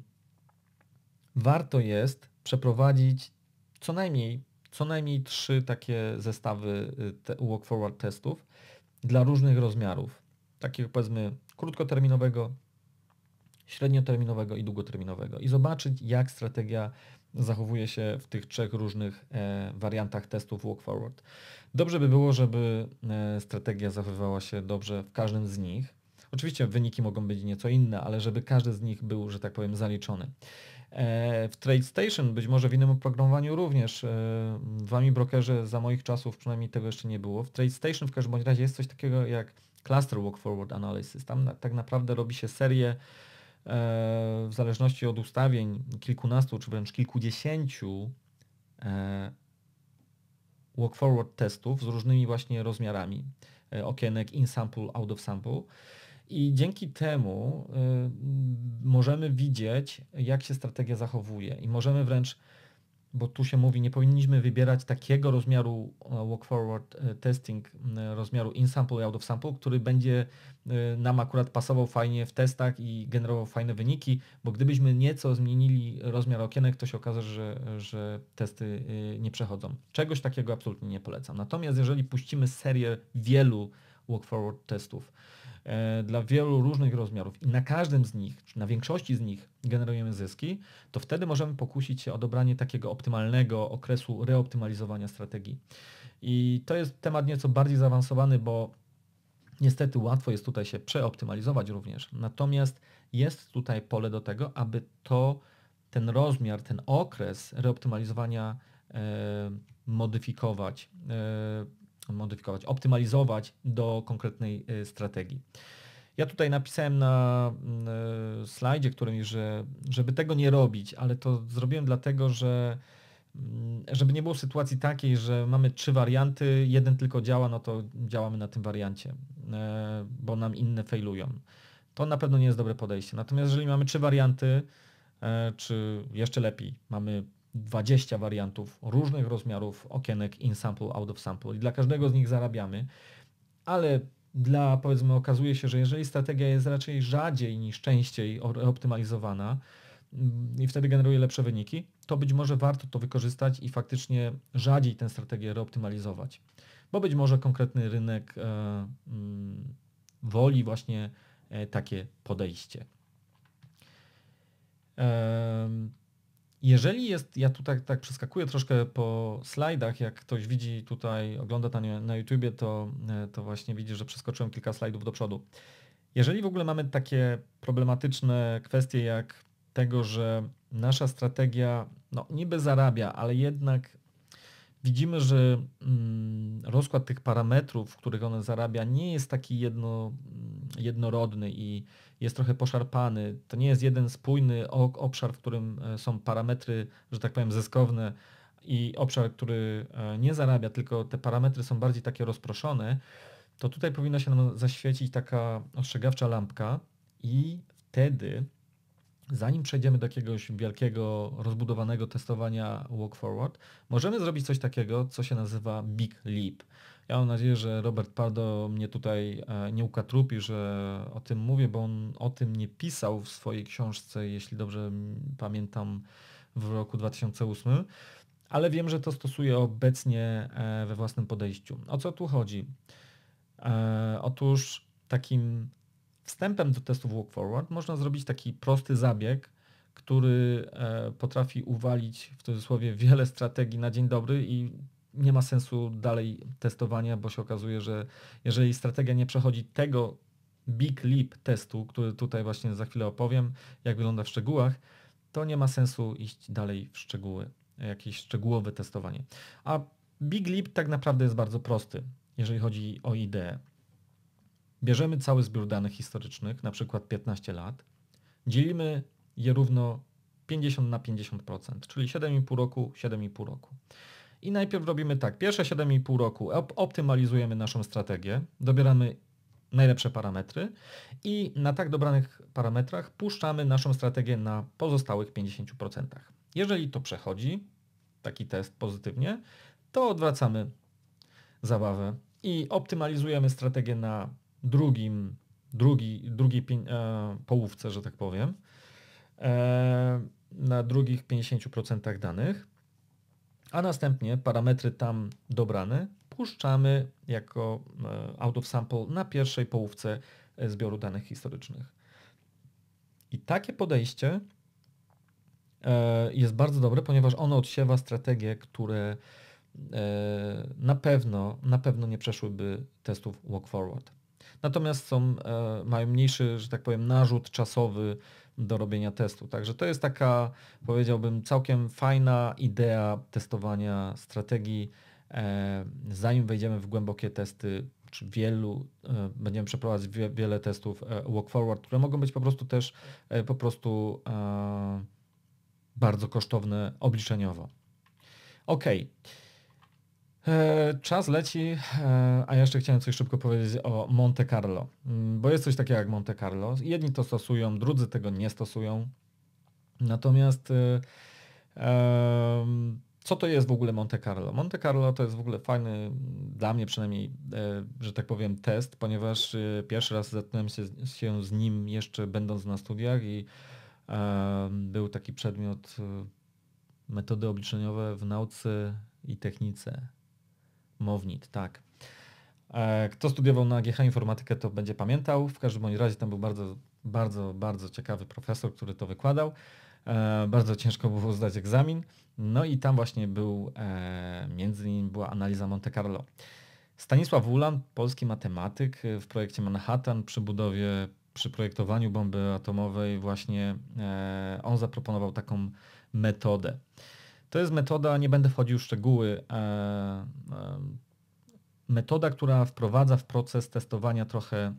warto jest przeprowadzić co najmniej, co najmniej trzy takie zestawy y, te, walk forward testów dla różnych rozmiarów, takich powiedzmy krótkoterminowego, średnioterminowego i długoterminowego i zobaczyć jak strategia zachowuje się w tych trzech różnych e, wariantach testów walk forward. Dobrze by było, żeby e, strategia zachowywała się dobrze w każdym z nich, Oczywiście wyniki mogą być nieco inne, ale żeby każdy z nich był, że tak powiem, zaliczony. E, w TradeStation, być może w innym oprogramowaniu również, e, wami brokerzy za moich czasów przynajmniej tego jeszcze nie było. W TradeStation w każdym bądź razie jest coś takiego jak Cluster Walk Forward Analysis. Tam tak naprawdę robi się serię e, w zależności od ustawień kilkunastu czy wręcz kilkudziesięciu walk forward testów z różnymi właśnie rozmiarami okienek in sample, out of sample. I dzięki temu y, możemy widzieć, jak się strategia zachowuje i możemy wręcz, bo tu się mówi, nie powinniśmy wybierać takiego rozmiaru e, walk forward e, testing, e, rozmiaru in sample i out of sample, który będzie y, nam akurat pasował fajnie w testach i generował fajne wyniki, bo gdybyśmy nieco zmienili rozmiar okienek, to się okaże, że, że testy y, nie przechodzą. Czegoś takiego absolutnie nie polecam. Natomiast jeżeli puścimy serię wielu walk forward testów, E, dla wielu różnych rozmiarów i na każdym z nich, czy na większości z nich generujemy zyski, to wtedy możemy pokusić się o dobranie takiego optymalnego okresu reoptymalizowania strategii. I to jest temat nieco bardziej zaawansowany, bo niestety łatwo jest tutaj się przeoptymalizować również. Natomiast jest tutaj pole do tego, aby to, ten rozmiar, ten okres reoptymalizowania e, modyfikować, e, modyfikować, optymalizować do konkretnej y, strategii. Ja tutaj napisałem na y, slajdzie którym, że żeby tego nie robić, ale to zrobiłem dlatego, że mm, żeby nie było sytuacji takiej, że mamy trzy warianty, jeden tylko działa, no to działamy na tym wariancie, y, bo nam inne failują. To na pewno nie jest dobre podejście. Natomiast jeżeli mamy trzy warianty, czy jeszcze lepiej, mamy 20 wariantów różnych rozmiarów okienek in sample, out of sample i dla każdego z nich zarabiamy, ale dla, powiedzmy, okazuje się, że jeżeli strategia jest raczej rzadziej niż częściej optymalizowana mm, i wtedy generuje lepsze wyniki, to być może warto to wykorzystać i faktycznie rzadziej tę strategię reoptymalizować. Bo być może konkretny rynek e, mm, woli właśnie e, takie podejście. E, jeżeli jest, ja tutaj tak przeskakuję troszkę po slajdach, jak ktoś widzi tutaj, ogląda to na YouTubie, to, e, to właśnie widzi, że przeskoczyłem kilka slajdów do przodu. Jeżeli w ogóle mamy takie problematyczne kwestie jak tego, że nasza strategia no, niby zarabia, ale jednak widzimy, że mm, rozkład tych parametrów, w których one zarabia, nie jest taki jedno, mm, jednorodny i jest trochę poszarpany. To nie jest jeden spójny obszar, w którym e, są parametry, że tak powiem, zyskowne i obszar, który e, nie zarabia, tylko te parametry są bardziej takie rozproszone, to tutaj powinna się nam zaświecić taka ostrzegawcza lampka i wtedy zanim przejdziemy do jakiegoś wielkiego, rozbudowanego testowania walk forward, możemy zrobić coś takiego, co się nazywa Big Leap. Ja mam nadzieję, że Robert Pardo mnie tutaj e, nie ukatrupi, że o tym mówię, bo on o tym nie pisał w swojej książce, jeśli dobrze pamiętam, w roku 2008, ale wiem, że to stosuje obecnie e, we własnym podejściu. O co tu chodzi? E, otóż takim wstępem do testów Walk Forward można zrobić taki prosty zabieg, który e, potrafi uwalić w cudzysłowie wiele strategii na dzień dobry i nie ma sensu dalej testowania, bo się okazuje, że jeżeli strategia nie przechodzi tego big leap testu, który tutaj właśnie za chwilę opowiem, jak wygląda w szczegółach, to nie ma sensu iść dalej w szczegóły, jakieś szczegółowe testowanie. A big leap tak naprawdę jest bardzo prosty, jeżeli chodzi o ideę. Bierzemy cały zbiór danych historycznych, na przykład 15 lat, dzielimy je równo 50 na 50%, czyli 7,5 roku, 7,5 roku. I najpierw robimy tak, pierwsze 7,5 roku op optymalizujemy naszą strategię, dobieramy najlepsze parametry i na tak dobranych parametrach puszczamy naszą strategię na pozostałych 50%. Jeżeli to przechodzi, taki test pozytywnie, to odwracamy zabawę i optymalizujemy strategię na drugim, drugi, drugiej e, połówce, że tak powiem, e, na drugich 50% danych, a następnie parametry tam dobrane puszczamy jako e, out of sample na pierwszej połówce e, zbioru danych historycznych. I takie podejście e, jest bardzo dobre, ponieważ ono odsiewa strategie, które e, na pewno, na pewno nie przeszłyby testów walk forward natomiast są, e, mają mniejszy, że tak powiem, narzut czasowy do robienia testu. Także to jest taka, powiedziałbym, całkiem fajna idea testowania strategii, e, zanim wejdziemy w głębokie testy czy wielu, e, będziemy przeprowadzać wiele testów walk forward, które mogą być po prostu też po prostu bardzo kosztowne obliczeniowo. Okej. Okay. E, czas leci, e, a jeszcze chciałem coś szybko powiedzieć o Monte Carlo, mm, bo jest coś takiego jak Monte Carlo. Jedni to stosują, drudzy tego nie stosują. Natomiast y, co to jest w ogóle Monte Carlo? Monte Carlo to jest w ogóle fajny, dla mnie przynajmniej, e, że tak powiem, test, ponieważ y, pierwszy raz zetknąłem się, się z nim jeszcze będąc na studiach i był taki przedmiot y, metody obliczeniowe w nauce i technice Mownit, tak. E, kto studiował na GH informatykę, to będzie pamiętał. W każdym bądź razie tam był bardzo, bardzo, bardzo ciekawy profesor, który to wykładał. E, bardzo ciężko było zdać egzamin. No i tam właśnie był, e, między innymi była analiza Monte Carlo. Stanisław Ulan, polski matematyk w projekcie Manhattan przy budowie, przy projektowaniu bomby atomowej właśnie on zaproponował taką metodę. To jest metoda, nie będę wchodził w szczegóły, e, e, metoda, która wprowadza w proces testowania trochę,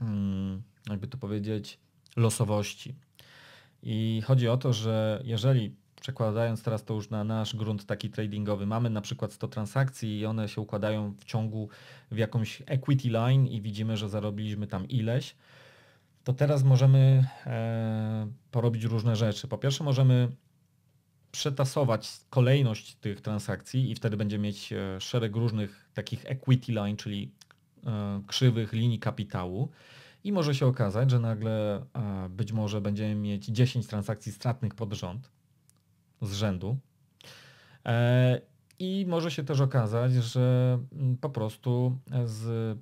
mm, jakby to powiedzieć, losowości. I chodzi o to, że jeżeli przekładając teraz to już na nasz grunt taki tradingowy, mamy na przykład 100 transakcji i one się układają w ciągu w jakąś equity line i widzimy, że zarobiliśmy tam ileś, to teraz możemy e, porobić różne rzeczy. Po pierwsze możemy przetasować kolejność tych transakcji i wtedy będzie mieć e, szereg różnych takich equity line, czyli e, krzywych linii kapitału. I może się okazać, że nagle e, być może będziemy mieć 10 transakcji stratnych pod rząd z rzędu. I może się też okazać, że mm, po prostu z,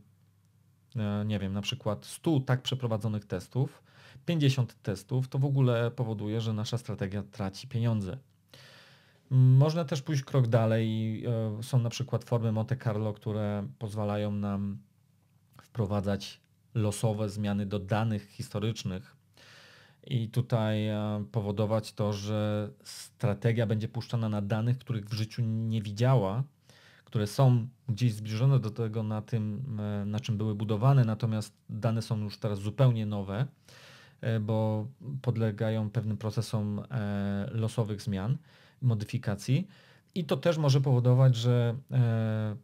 nie wiem, na przykład 100 tak przeprowadzonych testów, 50 testów to w ogóle powoduje, że nasza strategia traci pieniądze. Można też pójść krok dalej. E, są na przykład formy Monte Carlo, które pozwalają nam wprowadzać losowe zmiany do danych historycznych i tutaj e, powodować to, że strategia będzie puszczana na danych, których w życiu nie widziała, które są gdzieś zbliżone do tego, na tym, e, na czym były budowane, natomiast dane są już teraz zupełnie nowe, bo podlegają pewnym procesom losowych zmian modyfikacji i to też może powodować, że e,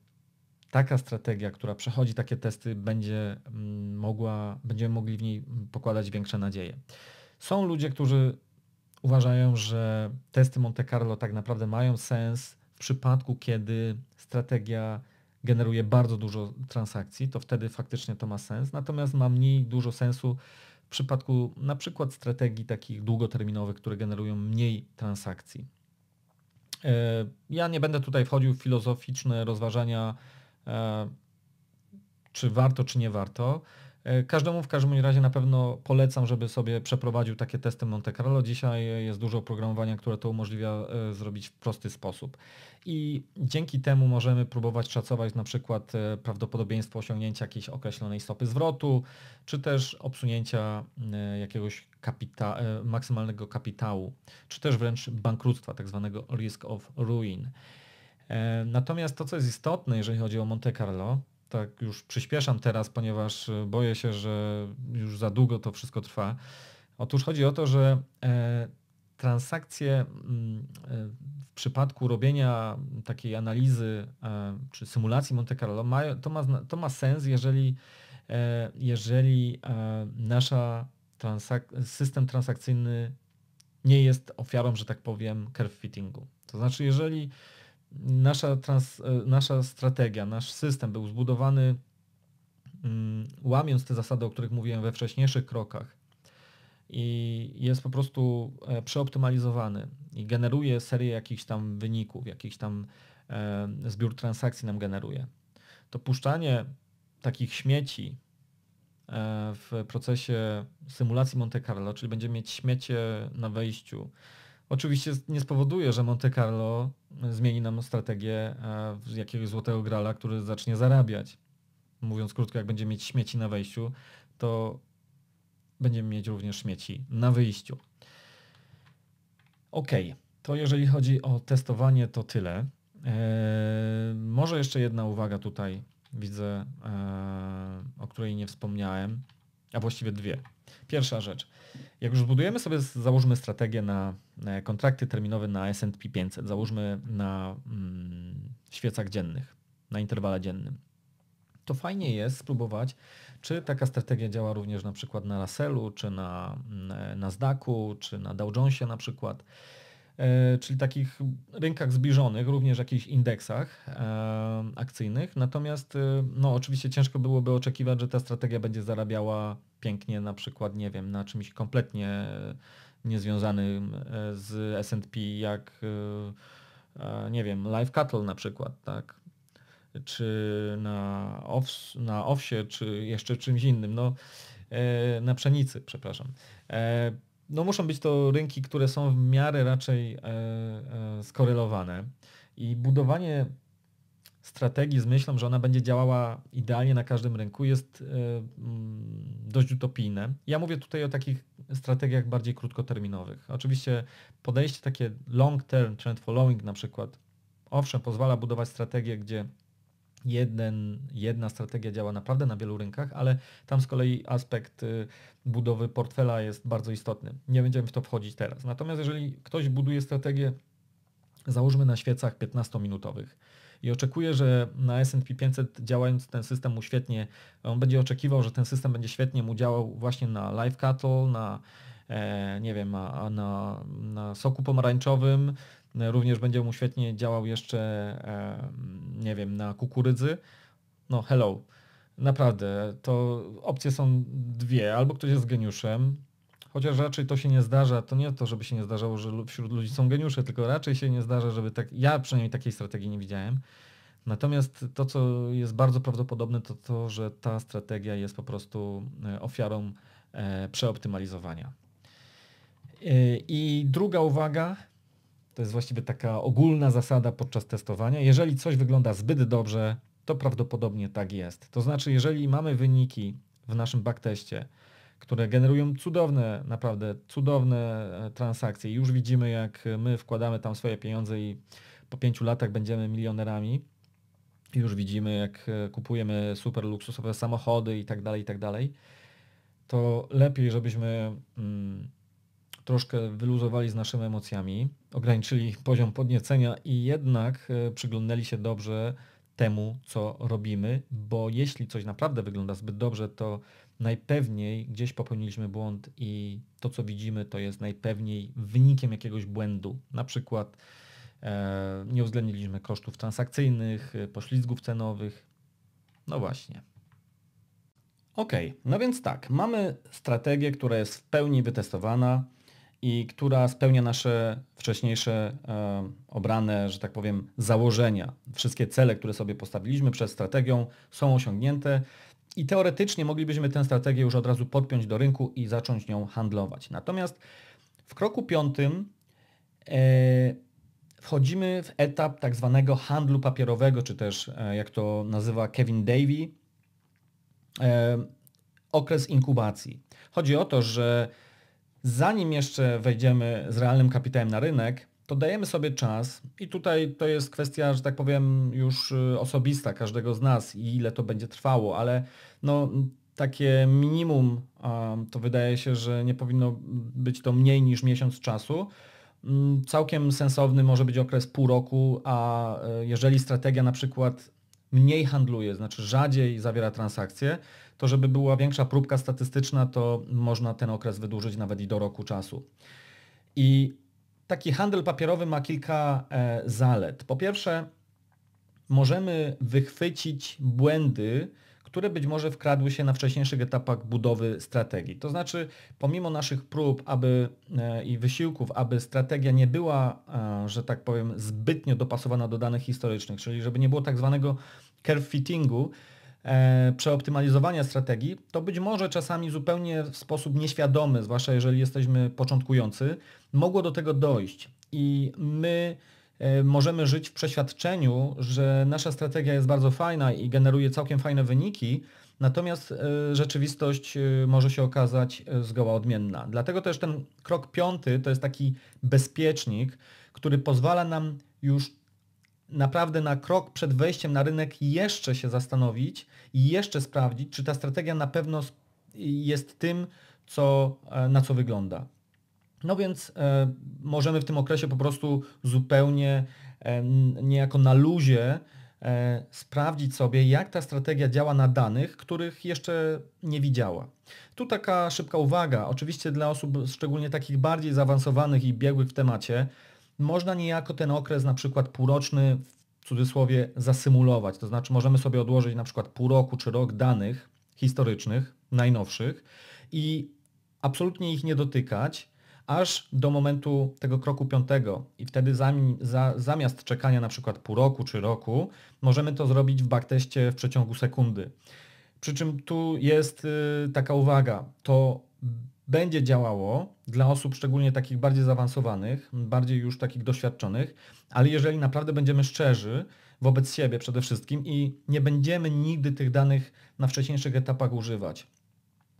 taka strategia, która przechodzi takie testy, będzie mm, mogła, będziemy mogli w niej mm, pokładać większe nadzieje. Są ludzie, którzy uważają, że testy Monte Carlo tak naprawdę mają sens w przypadku, kiedy strategia generuje bardzo dużo transakcji, to wtedy faktycznie to ma sens, natomiast ma mniej dużo sensu w przypadku na przykład strategii takich długoterminowych, które generują mniej transakcji. E, ja nie będę tutaj wchodził w filozoficzne rozważania, e, czy warto, czy nie warto. E, każdemu w każdym razie na pewno polecam, żeby sobie przeprowadził takie testy Monte Carlo. Dzisiaj jest dużo oprogramowania, które to umożliwia e, zrobić w prosty sposób. I dzięki temu możemy próbować szacować na przykład e, prawdopodobieństwo osiągnięcia jakiejś określonej stopy zwrotu, czy też obsunięcia jakiegoś kapita maksymalnego kapitału, czy też wręcz bankructwa, tak zwanego risk of ruin. Natomiast to, co jest istotne, jeżeli chodzi o Monte Carlo, tak już przyspieszam teraz, ponieważ e, boję się, że już za długo to wszystko trwa. Otóż chodzi o to, że e, transakcje mm, e, w przypadku robienia takiej analizy czy symulacji Monte Carlo, to, ma, to ma sens, jeżeli, jeżeli nasza transak- system transakcyjny nie jest ofiarą, że tak powiem, curve fittingu. To znaczy, jeżeli nasza, trans, e, nasza strategia, nasz system był zbudowany mm, łamiąc te zasady, o których mówiłem we wcześniejszych krokach i jest po prostu e, przeoptymalizowany i generuje serię jakichś tam wyników, jakichś tam e, zbiór transakcji nam generuje. To puszczanie takich śmieci w procesie symulacji Monte Carlo, czyli będziemy mieć śmiecie na wejściu, Oczywiście nie spowoduje, że Monte Carlo e, zmieni nam strategię e, jakiegoś złotego grala, który zacznie zarabiać. Mówiąc krótko, jak będziemy mieć śmieci na wejściu, to będziemy mieć również śmieci na wyjściu. Ok, to jeżeli chodzi o testowanie, to tyle. Eee, może jeszcze jedna uwaga tutaj widzę, eee, o której nie wspomniałem, a właściwie dwie. Pierwsza rzecz. Jak już budujemy sobie, załóżmy strategię na kontrakty terminowe na S&P 500, załóżmy na mm, świecach dziennych, na interwale dziennym, to fajnie jest spróbować, czy taka strategia działa również na przykład na Russellu, czy na mm, Nasdaqu, czy na Dow Jonesie na przykład, e, czyli takich rynkach zbliżonych, również jakichś indeksach e, akcyjnych. Natomiast e, no, oczywiście ciężko byłoby oczekiwać, że ta strategia będzie zarabiała pięknie na przykład, nie wiem, na czymś kompletnie niezwiązanym e, z S&P, jak e, e, nie wiem, live cattle na przykład, tak? Czy na, ows, na owsie, czy jeszcze czymś innym, no na pszenicy, przepraszam. No muszą być to rynki, które są w miarę raczej skorelowane i budowanie strategii z myślą, że ona będzie działała idealnie na każdym rynku, jest y, mm, dość utopijne. Ja mówię tutaj o takich strategiach bardziej krótkoterminowych. Oczywiście podejście takie long term trend following na przykład, owszem, pozwala budować strategię, gdzie jeden, jedna strategia działa naprawdę na wielu rynkach, ale tam z kolei aspekt y, budowy portfela jest bardzo istotny. Nie będziemy w to wchodzić teraz. Natomiast jeżeli ktoś buduje strategię załóżmy na świecach 15-minutowych. I oczekuję, że na S&P 500 działając ten system mu świetnie, on będzie oczekiwał, że ten system będzie świetnie mu działał właśnie na live cattle, na e, nie wiem, a na, na soku pomarańczowym, również będzie mu świetnie działał jeszcze, e, nie wiem, na kukurydzy. No hello, naprawdę, to opcje są dwie, albo ktoś jest geniuszem, chociaż raczej to się nie zdarza, to nie to, żeby się nie zdarzało, że wśród ludzi są geniusze, tylko raczej się nie zdarza, żeby tak, ja przynajmniej takiej strategii nie widziałem. Natomiast to, co jest bardzo prawdopodobne, to to, że ta strategia jest po prostu e, ofiarą e, przeoptymalizowania. E, I druga uwaga, to jest właściwie taka ogólna zasada podczas testowania. Jeżeli coś wygląda zbyt dobrze, to prawdopodobnie tak jest. To znaczy, jeżeli mamy wyniki w naszym backteście, które generują cudowne, naprawdę cudowne e, transakcje. Już widzimy, jak my wkładamy tam swoje pieniądze i po pięciu latach będziemy milionerami. Już widzimy, jak e, kupujemy super luksusowe samochody i tak dalej, i tak dalej. To lepiej, żebyśmy mm, troszkę wyluzowali z naszymi emocjami, ograniczyli poziom podniecenia i jednak e, przyglądali się dobrze temu, co robimy, bo jeśli coś naprawdę wygląda zbyt dobrze, to najpewniej gdzieś popełniliśmy błąd i to, co widzimy, to jest najpewniej wynikiem jakiegoś błędu. Na przykład e, nie uwzględniliśmy kosztów transakcyjnych, e, poślizgów cenowych. No właśnie. Ok, no więc tak, mamy strategię, która jest w pełni wytestowana i która spełnia nasze wcześniejsze e, obrane, że tak powiem, założenia. Wszystkie cele, które sobie postawiliśmy przed strategią są osiągnięte i teoretycznie moglibyśmy tę strategię już od razu podpiąć do rynku i zacząć nią handlować. Natomiast w kroku piątym e, wchodzimy w etap tak zwanego handlu papierowego, czy też e, jak to nazywa Kevin Davy, e, okres inkubacji. Chodzi o to, że zanim jeszcze wejdziemy z realnym kapitałem na rynek, to dajemy sobie czas i tutaj to jest kwestia, że tak powiem, już y, osobista każdego z nas i ile to będzie trwało, ale no, takie minimum to wydaje się, że nie powinno być to mniej niż miesiąc czasu. Mm, całkiem sensowny może być okres pół roku, a y, jeżeli strategia na przykład mniej handluje, znaczy rzadziej zawiera transakcje, to żeby była większa próbka statystyczna, to można ten okres wydłużyć nawet i do roku czasu. I taki handel papierowy ma kilka e, zalet. Po pierwsze, możemy wychwycić błędy, które być może wkradły się na wcześniejszych etapach budowy strategii. To znaczy, pomimo naszych prób aby, e, i wysiłków, aby strategia nie była, e, że tak powiem, zbytnio dopasowana do danych historycznych, czyli żeby nie było tak zwanego curve fittingu, E, przeoptymalizowania strategii, to być może czasami zupełnie w sposób nieświadomy, zwłaszcza jeżeli jesteśmy początkujący, mogło do tego dojść. I my e, możemy żyć w przeświadczeniu, że nasza strategia jest bardzo fajna i generuje całkiem fajne wyniki, natomiast e, rzeczywistość może się okazać zgoła odmienna. Dlatego też ten krok piąty to jest taki bezpiecznik, który pozwala nam już naprawdę na krok przed wejściem na rynek jeszcze się zastanowić, i jeszcze sprawdzić, czy ta strategia na pewno jest tym, co, e, na co wygląda. No więc e, możemy w tym okresie po prostu zupełnie e, niejako na luzie sprawdzić sobie, jak ta strategia działa na danych, których jeszcze nie widziała. Tu taka szybka uwaga, oczywiście dla osób szczególnie takich bardziej zaawansowanych i biegłych w temacie, można niejako ten okres na przykład półroczny w cudzysłowie zasymulować. To znaczy możemy sobie odłożyć na przykład pół roku czy rok danych historycznych, najnowszych i absolutnie ich nie dotykać, aż do momentu tego kroku piątego i wtedy zamiast czekania na przykład pół roku czy roku, możemy to zrobić w bakteście w przeciągu sekundy. Przy czym tu jest y, taka uwaga, to będzie działało dla osób szczególnie takich bardziej zaawansowanych, bardziej już takich doświadczonych, ale jeżeli naprawdę będziemy szczerzy wobec siebie przede wszystkim i nie będziemy nigdy tych danych na wcześniejszych etapach używać.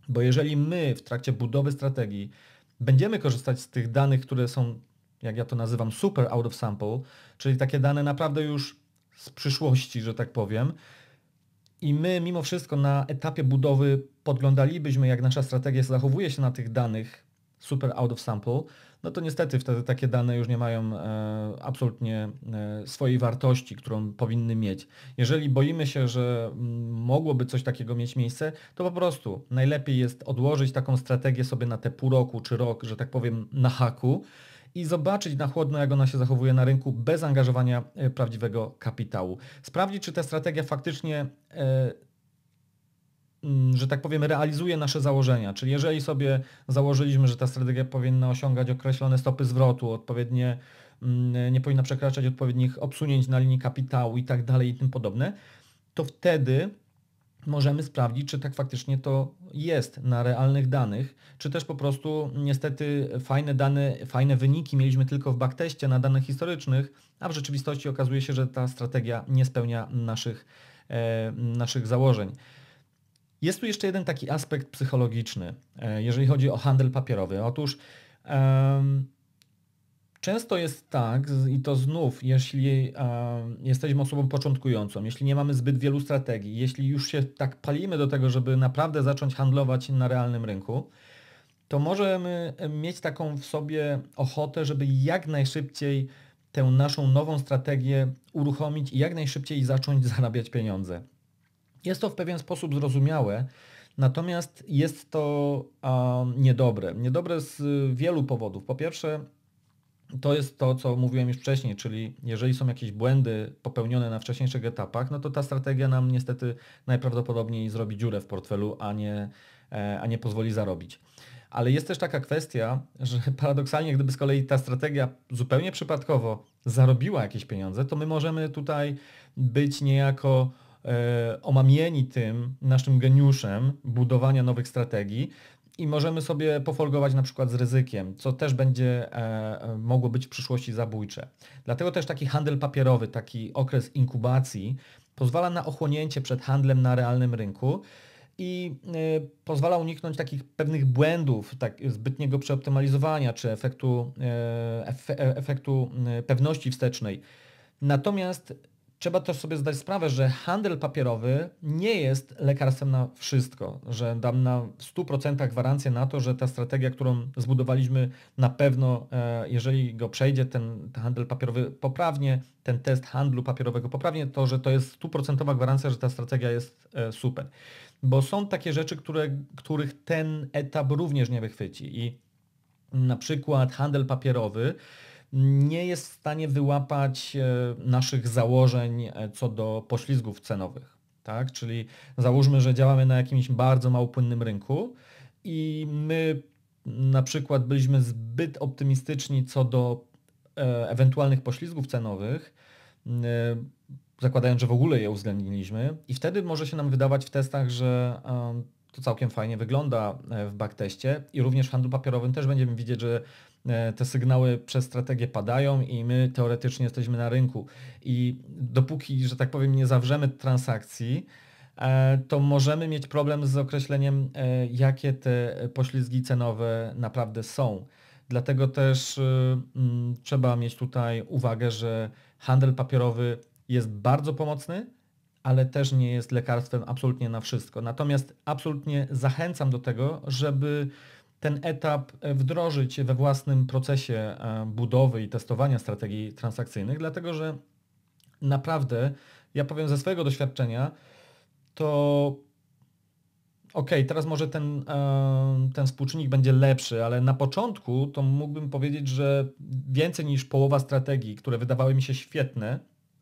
Bo jeżeli my w trakcie budowy strategii będziemy korzystać z tych danych, które są, jak ja to nazywam, super out of sample, czyli takie dane naprawdę już z przyszłości, że tak powiem, i my mimo wszystko na etapie budowy podglądalibyśmy, jak nasza strategia zachowuje się na tych danych super out of sample, no to niestety wtedy takie dane już nie mają e, absolutnie e, swojej wartości, którą powinny mieć. Jeżeli boimy się, że mm, mogłoby coś takiego mieć miejsce, to po prostu najlepiej jest odłożyć taką strategię sobie na te pół roku czy rok, że tak powiem, na haku i zobaczyć na chłodno, jak ona się zachowuje na rynku bez angażowania e, prawdziwego kapitału. Sprawdzić, czy ta strategia faktycznie e, mm, że tak powiem, realizuje nasze założenia. Czyli jeżeli sobie założyliśmy, że ta strategia powinna osiągać określone stopy zwrotu, odpowiednie, mm, nie powinna przekraczać odpowiednich obsunięć na linii kapitału i tak dalej i tym podobne, to wtedy możemy sprawdzić, czy tak faktycznie to jest na realnych danych, czy też po prostu niestety fajne dane, fajne wyniki mieliśmy tylko w bakteście na danych historycznych, a w rzeczywistości okazuje się, że ta strategia nie spełnia naszych, e, naszych założeń. Jest tu jeszcze jeden taki aspekt psychologiczny, e, jeżeli chodzi o handel papierowy. Otóż Często jest tak, i to znów, jeśli jesteśmy osobą początkującą, jeśli nie mamy zbyt wielu strategii, jeśli już się tak palimy do tego, żeby naprawdę zacząć handlować na realnym rynku, to możemy mieć taką w sobie ochotę, żeby jak najszybciej tę naszą nową strategię uruchomić i jak najszybciej zacząć zarabiać pieniądze. Jest to w pewien sposób zrozumiałe, natomiast jest to niedobre. Niedobre z wielu powodów. Po pierwsze, to jest to, co mówiłem już wcześniej, czyli jeżeli są jakieś błędy popełnione na wcześniejszych etapach, no to ta strategia nam niestety najprawdopodobniej zrobi dziurę w portfelu, a nie, e, a nie pozwoli zarobić. Ale jest też taka kwestia, że paradoksalnie, gdyby z kolei ta strategia zupełnie przypadkowo zarobiła jakieś pieniądze, to my możemy tutaj być niejako e, omamieni tym naszym geniuszem budowania nowych strategii, i możemy sobie pofolgować na przykład z ryzykiem, co też będzie e, e, mogło być w przyszłości zabójcze. Dlatego też taki handel papierowy, taki okres inkubacji pozwala na ochłonięcie przed handlem na realnym rynku i e, pozwala uniknąć takich pewnych błędów, tak, zbytniego przeoptymalizowania czy efektu, efektu pewności wstecznej. Natomiast trzeba też sobie zdać sprawę, że handel papierowy nie jest lekarstwem na wszystko, że dam na 100% gwarancję na to, że ta strategia, którą zbudowaliśmy, na pewno, e, jeżeli go przejdzie ten, ten handel papierowy poprawnie, ten test handlu papierowego poprawnie, to że to jest 100% gwarancja, że ta strategia jest e, super. Bo są takie rzeczy, które, których ten etap również nie wychwyci. I na przykład handel papierowy, nie jest w stanie wyłapać e, naszych założeń e, co do poślizgów cenowych. Tak? Czyli załóżmy, że działamy na jakimś bardzo mało płynnym rynku i my na przykład byliśmy zbyt optymistyczni co do e, ewentualnych poślizgów cenowych, zakładając, że w ogóle je uwzględniliśmy i wtedy może się nam wydawać w testach, że to całkiem fajnie wygląda w backteście i również w handlu papierowym też będziemy widzieć, że E, te sygnały przez strategię padają i my teoretycznie jesteśmy na rynku. I dopóki, że tak powiem, nie zawrzemy transakcji, e, to możemy mieć problem z określeniem, e, jakie te poślizgi cenowe naprawdę są. Dlatego też mm, trzeba mieć tutaj uwagę, że handel papierowy jest bardzo pomocny, ale też nie jest lekarstwem absolutnie na wszystko. Natomiast absolutnie zachęcam do tego, żeby ten etap e, wdrożyć we własnym procesie e, budowy i testowania strategii transakcyjnych, dlatego że naprawdę, ja powiem ze swojego doświadczenia, to OK, teraz może ten, e, ten współczynnik będzie lepszy, ale na początku to mógłbym powiedzieć, że więcej niż połowa strategii, które wydawały mi się świetne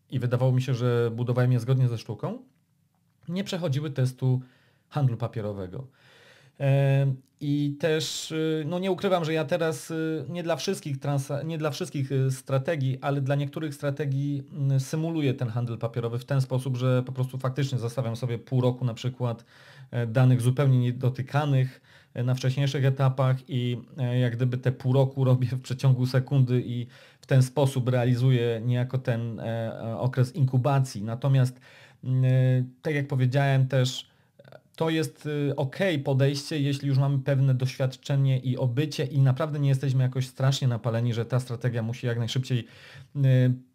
i wydawało mi się, że budowałem je zgodnie ze sztuką, nie przechodziły testu handlu papierowego. I też, y, no nie ukrywam, że ja teraz y, nie dla wszystkich, trans nie dla wszystkich y, strategii, ale dla niektórych strategii mm, symuluję ten handel papierowy w ten sposób, że po prostu faktycznie zostawiam sobie pół roku na przykład e, danych zupełnie niedotykanych e, na wcześniejszych etapach i e, jak gdyby te pół roku robię w przeciągu sekundy i w ten sposób realizuję niejako ten okres inkubacji. Natomiast mm, tak jak powiedziałem też, to jest y, ok podejście, jeśli już mamy pewne doświadczenie i obycie i naprawdę nie jesteśmy jakoś strasznie napaleni, że ta strategia musi jak najszybciej y,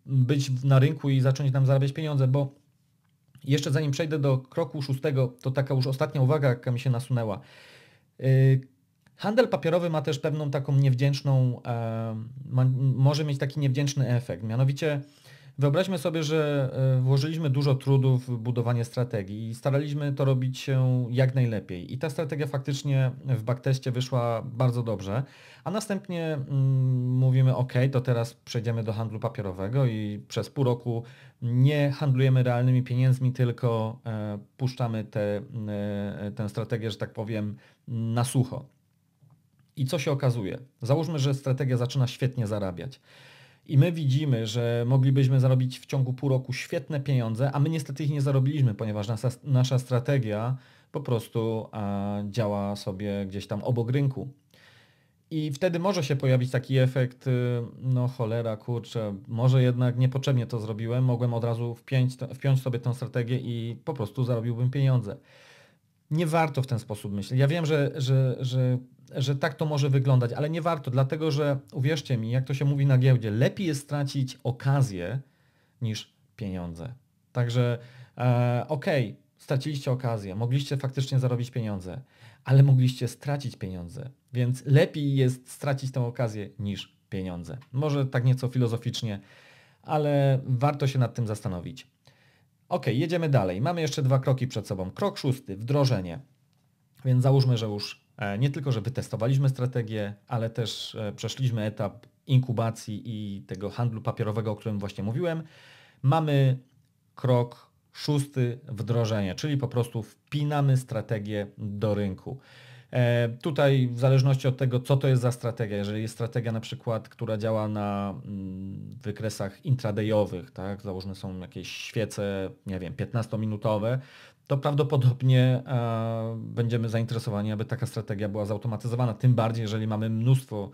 być na rynku i zacząć nam zarabiać pieniądze, bo jeszcze zanim przejdę do kroku szóstego, to taka już ostatnia uwaga, jaka mi się nasunęła. Y, handel papierowy ma też pewną taką niewdzięczną, e, może mieć taki niewdzięczny efekt, mianowicie Wyobraźmy sobie, że e, włożyliśmy dużo trudu w budowanie strategii i staraliśmy to robić się jak najlepiej. I ta strategia faktycznie w backteście wyszła bardzo dobrze, a następnie mm, mówimy OK, to teraz przejdziemy do handlu papierowego i przez pół roku nie handlujemy realnymi pieniędzmi, tylko e, puszczamy e, tę e, strategię, że tak powiem, na sucho. I co się okazuje? Załóżmy, że strategia zaczyna świetnie zarabiać i my widzimy, że moglibyśmy zarobić w ciągu pół roku świetne pieniądze, a my niestety ich nie zarobiliśmy, ponieważ nasza, nasza strategia po prostu a, działa sobie gdzieś tam obok rynku. I wtedy może się pojawić taki efekt, y, no cholera, kurczę, może jednak niepotrzebnie to zrobiłem, mogłem od razu wpiąć, wpiąć sobie tę strategię i po prostu zarobiłbym pieniądze nie warto w ten sposób myśleć. Ja wiem, że, że, że, że tak to może wyglądać, ale nie warto, dlatego że uwierzcie mi, jak to się mówi na giełdzie, lepiej jest stracić okazję niż pieniądze. Także e, okej, okay, straciliście okazję, mogliście faktycznie zarobić pieniądze, ale mogliście stracić pieniądze, więc lepiej jest stracić tę okazję niż pieniądze. Może tak nieco filozoficznie, ale warto się nad tym zastanowić. Ok, jedziemy dalej. Mamy jeszcze dwa kroki przed sobą. Krok szósty, wdrożenie. Więc załóżmy, że już e, nie tylko, że wytestowaliśmy strategię, ale też e, przeszliśmy etap inkubacji i tego handlu papierowego, o którym właśnie mówiłem. Mamy krok szósty, wdrożenie, czyli po prostu wpinamy strategię do rynku. E, tutaj w zależności od tego, co to jest za strategia, jeżeli jest strategia na przykład, która działa na mm, wykresach intradayowych, tak, założone są jakieś świece, nie wiem, 15-minutowe, to prawdopodobnie e, będziemy zainteresowani, aby taka strategia była zautomatyzowana. Tym bardziej, jeżeli mamy mnóstwo,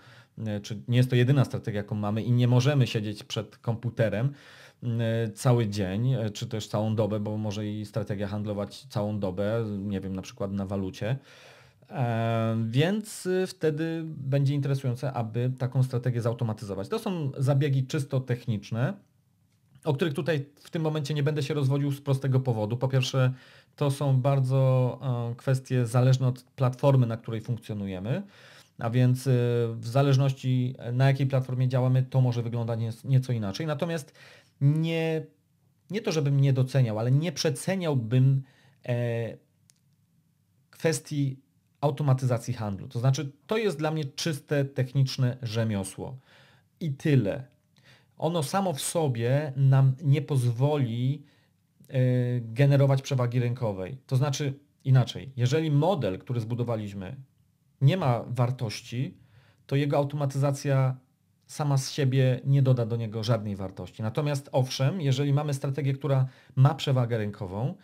e, czy nie jest to jedyna strategia, jaką mamy i nie możemy siedzieć przed komputerem cały dzień, czy też całą dobę, bo może i strategia handlować całą dobę, nie wiem, na przykład na walucie. E, więc y, wtedy będzie interesujące, aby taką strategię zautomatyzować. To są zabiegi czysto techniczne, o których tutaj w tym momencie nie będę się rozwodził z prostego powodu. Po pierwsze, to są bardzo e, kwestie zależne od platformy, na której funkcjonujemy. A więc y, w zależności e, na jakiej platformie działamy, to może wyglądać nieco inaczej. Natomiast nie, nie to, żebym nie doceniał, ale nie przeceniałbym kwestii automatyzacji handlu. To znaczy, to jest dla mnie czyste techniczne rzemiosło. I tyle. Ono samo w sobie nam nie pozwoli e, generować przewagi rynkowej. To znaczy inaczej, jeżeli model, który zbudowaliśmy, nie ma wartości, to jego automatyzacja sama z siebie nie doda do niego żadnej wartości. Natomiast owszem, jeżeli mamy strategię, która ma przewagę rynkową,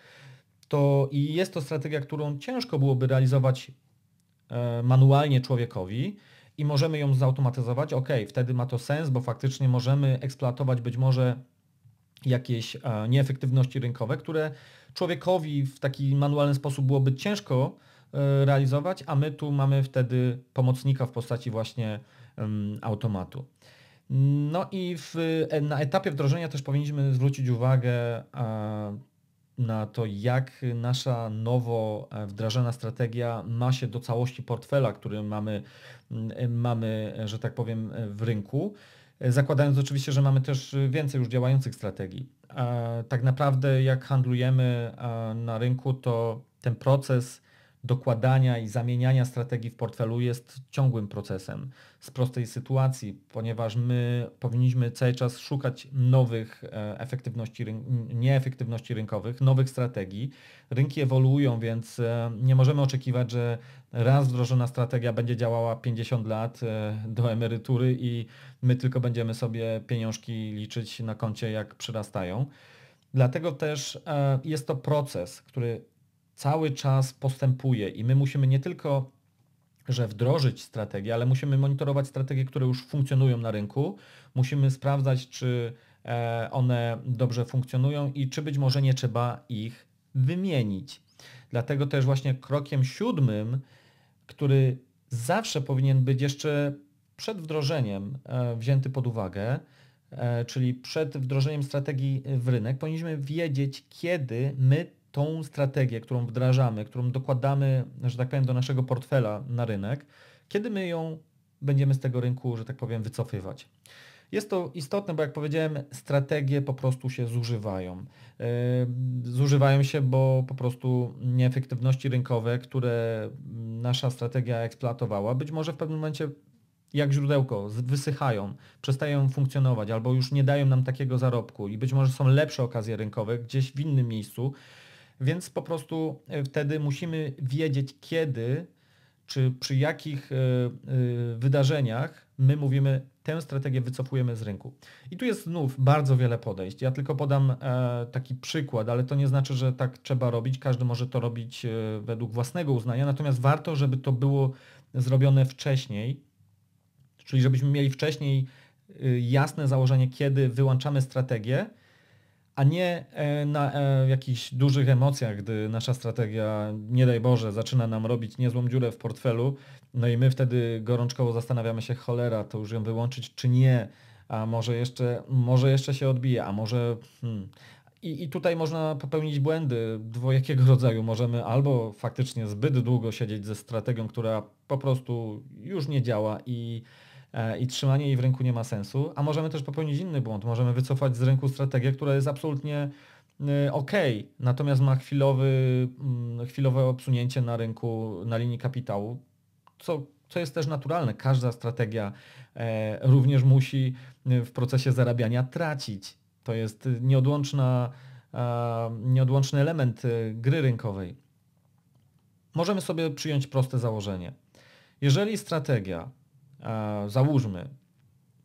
to i jest to strategia, którą ciężko byłoby realizować E, manualnie człowiekowi i możemy ją zautomatyzować, ok, wtedy ma to sens, bo faktycznie możemy eksploatować być może jakieś e, nieefektywności rynkowe, które człowiekowi w taki manualny sposób byłoby ciężko e, realizować, a my tu mamy wtedy pomocnika w postaci właśnie automatu. No i w, na etapie wdrożenia też powinniśmy zwrócić uwagę na to, jak nasza nowo e, wdrażana strategia ma się do całości portfela, który mamy, mamy e, że tak powiem, e, w rynku. Zakładając oczywiście, że mamy też więcej już działających strategii. Tak naprawdę jak handlujemy na rynku, to ten proces dokładania i zamieniania strategii w portfelu jest ciągłym procesem z prostej sytuacji, ponieważ my powinniśmy cały czas szukać nowych e, efektywności, nieefektywności rynkowych, nowych strategii. Rynki ewoluują, więc e, nie możemy oczekiwać, że raz wdrożona strategia będzie działała 50 lat e, do emerytury i my tylko będziemy sobie pieniążki liczyć na koncie, jak przyrastają. Dlatego też jest to proces, który cały czas postępuje i my musimy nie tylko że wdrożyć strategię, ale musimy monitorować strategie, które już funkcjonują na rynku, musimy sprawdzać, czy e, one dobrze funkcjonują i czy być może nie trzeba ich wymienić. Dlatego też właśnie krokiem siódmym, który zawsze powinien być jeszcze przed wdrożeniem e, wzięty pod uwagę, e, czyli przed wdrożeniem strategii w rynek, powinniśmy wiedzieć, kiedy my tą strategię, którą wdrażamy, którą dokładamy, że tak powiem, do naszego portfela na rynek, kiedy my ją będziemy z tego rynku, że tak powiem, wycofywać. Jest to istotne, bo jak powiedziałem, strategie po prostu się zużywają. Yy, zużywają się, bo po prostu nieefektywności rynkowe, które nasza strategia eksploatowała, być może w pewnym momencie jak źródełko wysychają, przestają funkcjonować albo już nie dają nam takiego zarobku i być może są lepsze okazje rynkowe gdzieś w innym miejscu, więc po prostu e, wtedy musimy wiedzieć, kiedy czy przy jakich e, e, wydarzeniach my mówimy, tę strategię wycofujemy z rynku. I tu jest znów bardzo wiele podejść. Ja tylko podam taki przykład, ale to nie znaczy, że tak trzeba robić. Każdy może to robić według własnego uznania, natomiast warto, żeby to było zrobione wcześniej, czyli żebyśmy mieli wcześniej jasne założenie, kiedy wyłączamy strategię a nie e, na e, jakichś dużych emocjach, gdy nasza strategia, nie daj Boże, zaczyna nam robić niezłą dziurę w portfelu, no i my wtedy gorączkowo zastanawiamy się, cholera, to już ją wyłączyć czy nie, a może jeszcze, może jeszcze się odbije, a może... Hmm. I, I tutaj można popełnić błędy dwojakiego rodzaju. Możemy albo faktycznie zbyt długo siedzieć ze strategią, która po prostu już nie działa i E, i trzymanie jej w ręku nie ma sensu, a możemy też popełnić inny błąd. Możemy wycofać z rynku strategię, która jest absolutnie e, ok, natomiast ma chwilowy, mm, chwilowe obsunięcie na rynku, na linii kapitału, co, co jest też naturalne. Każda strategia e, również musi w procesie zarabiania tracić. To jest nieodłączna, nieodłączny element gry rynkowej. Możemy sobie przyjąć proste założenie. Jeżeli strategia E, załóżmy,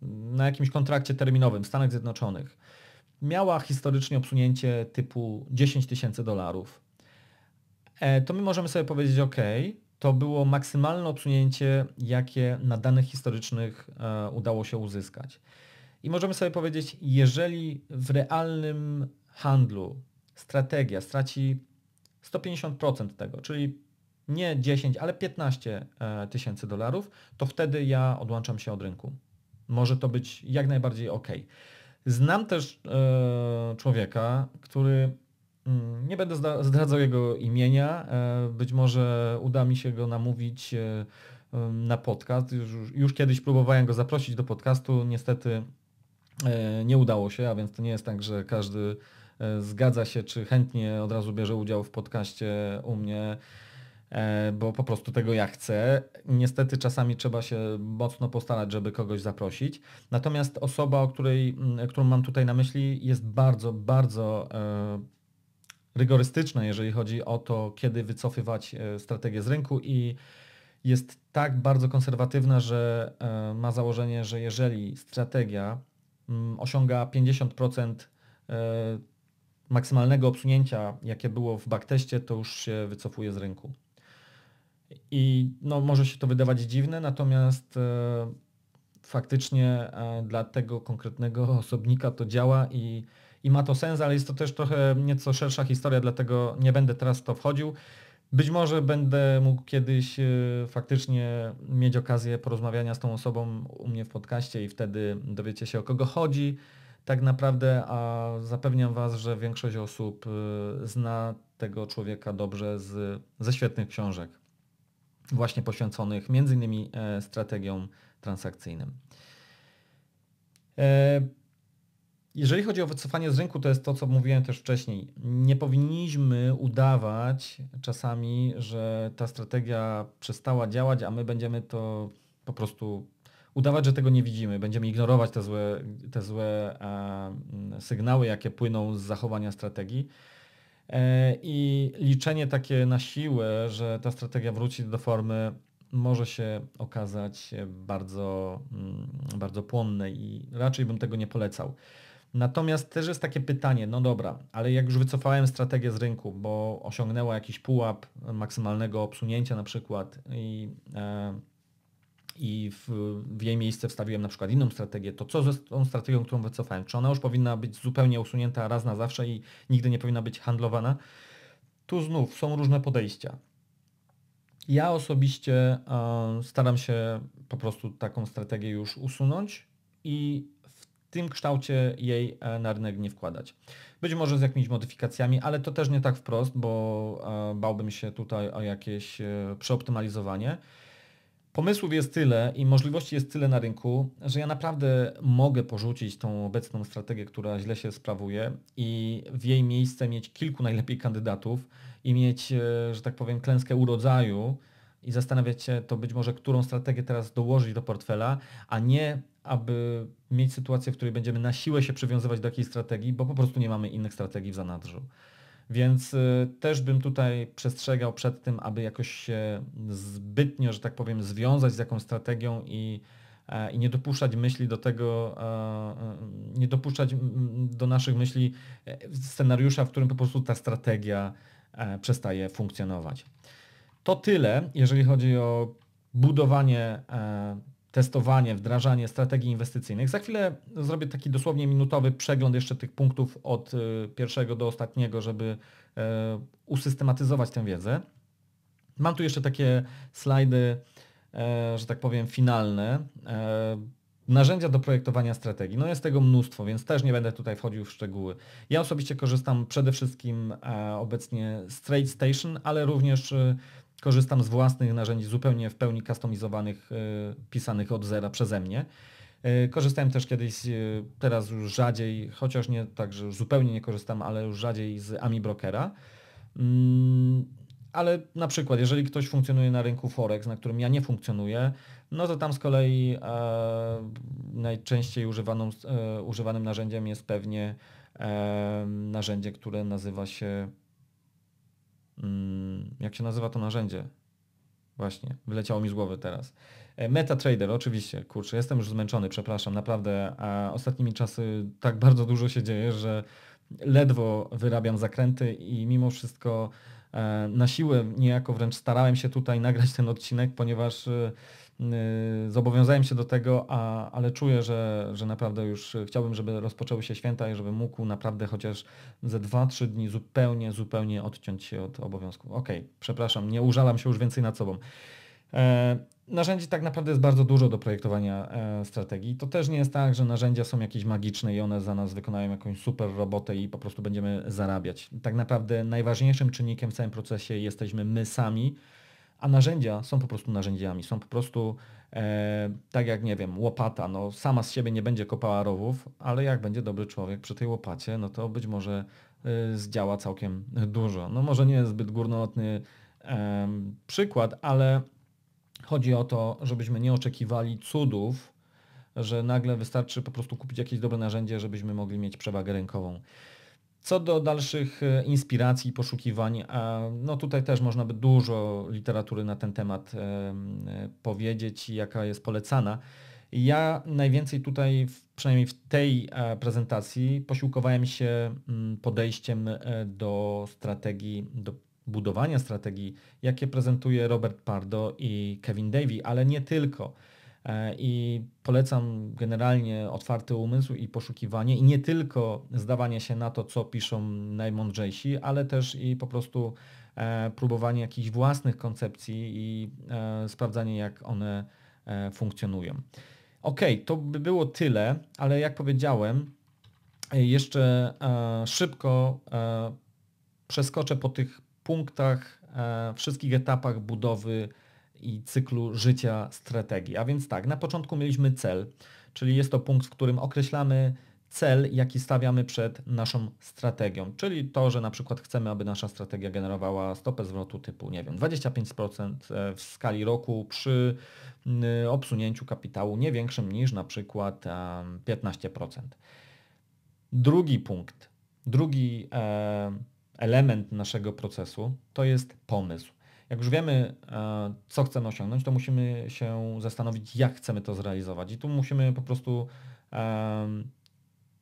na jakimś kontrakcie terminowym w Stanach Zjednoczonych miała historycznie obsunięcie typu 10 tysięcy dolarów, e, to my możemy sobie powiedzieć, ok, to było maksymalne obsunięcie, jakie na danych historycznych e, udało się uzyskać. I możemy sobie powiedzieć, jeżeli w realnym handlu strategia straci 150% tego, czyli nie 10, ale 15 e, tysięcy dolarów, to wtedy ja odłączam się od rynku. Może to być jak najbardziej ok. Znam też e, człowieka, który mm, nie będę zdradzał jego imienia, e, być może uda mi się go namówić e, na podcast. Już, już kiedyś próbowałem go zaprosić do podcastu, niestety e, nie udało się, a więc to nie jest tak, że każdy e, zgadza się czy chętnie od razu bierze udział w podcaście u mnie. E, bo po prostu tego ja chcę. Niestety czasami trzeba się mocno postarać, żeby kogoś zaprosić. Natomiast osoba, o której, mm, którą mam tutaj na myśli, jest bardzo, bardzo e, rygorystyczna, jeżeli chodzi o to, kiedy wycofywać e, strategię z rynku i jest tak bardzo konserwatywna, że ma założenie, że jeżeli strategia mm, osiąga 50% maksymalnego obsunięcia, jakie było w backteście, to już się wycofuje z rynku. I no, może się to wydawać dziwne, natomiast e, faktycznie e, dla tego konkretnego osobnika to działa i, i ma to sens, ale jest to też trochę nieco szersza historia, dlatego nie będę teraz w to wchodził. Być może będę mógł kiedyś e, faktycznie mieć okazję porozmawiania z tą osobą u mnie w podcaście i wtedy dowiecie się o kogo chodzi. Tak naprawdę, a zapewniam Was, że większość osób zna tego człowieka dobrze z, ze świetnych książek właśnie poświęconych między innymi e, strategiom transakcyjnym. E, jeżeli chodzi o wycofanie z rynku, to jest to, co mówiłem też wcześniej. Nie powinniśmy udawać czasami, że ta strategia przestała działać, a my będziemy to po prostu udawać, że tego nie widzimy. Będziemy ignorować te złe, te złe e, sygnały, jakie płyną z zachowania strategii. E, I liczenie takie na siłę, że ta strategia wróci do formy, może się okazać bardzo, mm, bardzo płonne i raczej bym tego nie polecał. Natomiast też jest takie pytanie, no dobra, ale jak już wycofałem strategię z rynku, bo osiągnęła jakiś pułap maksymalnego obsunięcia na przykład i e, i w, w, jej miejsce wstawiłem na przykład inną strategię, to co ze tą strategią, którą wycofałem? Czy ona już powinna być zupełnie usunięta raz na zawsze i nigdy nie powinna być handlowana? Tu znów są różne podejścia. Ja osobiście staram się po prostu taką strategię już usunąć i w tym kształcie jej e, na rynek nie wkładać. Być może z jakimiś modyfikacjami, ale to też nie tak wprost, bo bałbym się tutaj o jakieś e, przeoptymalizowanie. Pomysłów jest tyle i możliwości jest tyle na rynku, że ja naprawdę mogę porzucić tą obecną strategię, która źle się sprawuje i w jej miejsce mieć kilku najlepiej kandydatów i mieć, e, że tak powiem, klęskę urodzaju i zastanawiać się to być może, którą strategię teraz dołożyć do portfela, a nie aby mieć sytuację, w której będziemy na siłę się przywiązywać do jakiejś strategii, bo po prostu nie mamy innych strategii w zanadrzu. Więc y, też bym tutaj przestrzegał przed tym, aby jakoś się zbytnio, że tak powiem, związać z jakąś strategią i, e, i nie dopuszczać myśli do tego, e, e, nie dopuszczać do naszych myśli scenariusza, w którym po prostu ta strategia przestaje funkcjonować. To tyle, jeżeli chodzi o budowanie testowanie, wdrażanie strategii inwestycyjnych. Za chwilę zrobię taki dosłownie minutowy przegląd jeszcze tych punktów od y, pierwszego do ostatniego, żeby e, usystematyzować tę wiedzę. Mam tu jeszcze takie slajdy, e, że tak powiem, finalne. E, narzędzia do projektowania strategii. No jest tego mnóstwo, więc też nie będę tutaj wchodził w szczegóły. Ja osobiście korzystam przede wszystkim obecnie z Trade Station, ale również y, korzystam z własnych narzędzi zupełnie w pełni customizowanych, y, pisanych od zera przeze mnie. Y, korzystałem też kiedyś, y, teraz już rzadziej, chociaż nie tak, że zupełnie nie korzystam, ale już rzadziej z Ami Brokera. Mm, ale na przykład, jeżeli ktoś funkcjonuje na rynku Forex, na którym ja nie funkcjonuję, no to tam z kolei e, najczęściej używaną, e, używanym narzędziem jest pewnie e, narzędzie, które nazywa się Mm, jak się nazywa to narzędzie? Właśnie, wyleciało mi z głowy teraz. E, MetaTrader, oczywiście, kurczę, jestem już zmęczony, przepraszam, naprawdę, a ostatnimi czasy tak bardzo dużo się dzieje, że ledwo wyrabiam zakręty i mimo wszystko e, na siłę niejako wręcz starałem się tutaj nagrać ten odcinek, ponieważ e, Y, zobowiązałem się do tego, a, ale czuję, że, że naprawdę już chciałbym, żeby rozpoczęły się święta i żebym mógł naprawdę chociaż ze 2-3 dni zupełnie, zupełnie odciąć się od obowiązków. Okej, okay, przepraszam, nie użalam się już więcej nad sobą. E, narzędzi tak naprawdę jest bardzo dużo do projektowania e, strategii. To też nie jest tak, że narzędzia są jakieś magiczne i one za nas wykonają jakąś super robotę i po prostu będziemy zarabiać. Tak naprawdę najważniejszym czynnikiem w całym procesie jesteśmy my sami, a narzędzia są po prostu narzędziami, są po prostu e, tak jak, nie wiem, łopata, no sama z siebie nie będzie kopała rowów, ale jak będzie dobry człowiek przy tej łopacie, no to być może e, zdziała całkiem dużo. No może nie jest zbyt górnolotny e, przykład, ale chodzi o to, żebyśmy nie oczekiwali cudów, że nagle wystarczy po prostu kupić jakieś dobre narzędzie, żebyśmy mogli mieć przewagę rynkową. Co do dalszych e, inspiracji i poszukiwań, e, no tutaj też można by dużo literatury na ten temat e, powiedzieć, jaka jest polecana. Ja najwięcej tutaj, przynajmniej w tej prezentacji, posiłkowałem się podejściem do strategii, do budowania strategii, jakie prezentuje Robert Pardo i Kevin Davy, ale nie tylko. E, I polecam generalnie otwarty umysł i poszukiwanie i nie tylko zdawanie się na to, co piszą najmądrzejsi, ale też i po prostu e, próbowanie jakichś własnych koncepcji i e, sprawdzanie, jak one funkcjonują. Ok, to by było tyle, ale jak powiedziałem, jeszcze szybko przeskoczę po tych punktach, wszystkich etapach budowy i cyklu życia strategii. A więc tak, na początku mieliśmy cel, czyli jest to punkt, w którym określamy cel, jaki stawiamy przed naszą strategią, czyli to, że na przykład chcemy, aby nasza strategia generowała stopę zwrotu typu, nie wiem, 25% e, w skali roku przy obsunięciu kapitału nie większym niż na przykład 15%. Drugi punkt, drugi e, element naszego procesu to jest pomysł. Jak już wiemy, e, co chcemy osiągnąć, to musimy się zastanowić, jak chcemy to zrealizować. I tu musimy po prostu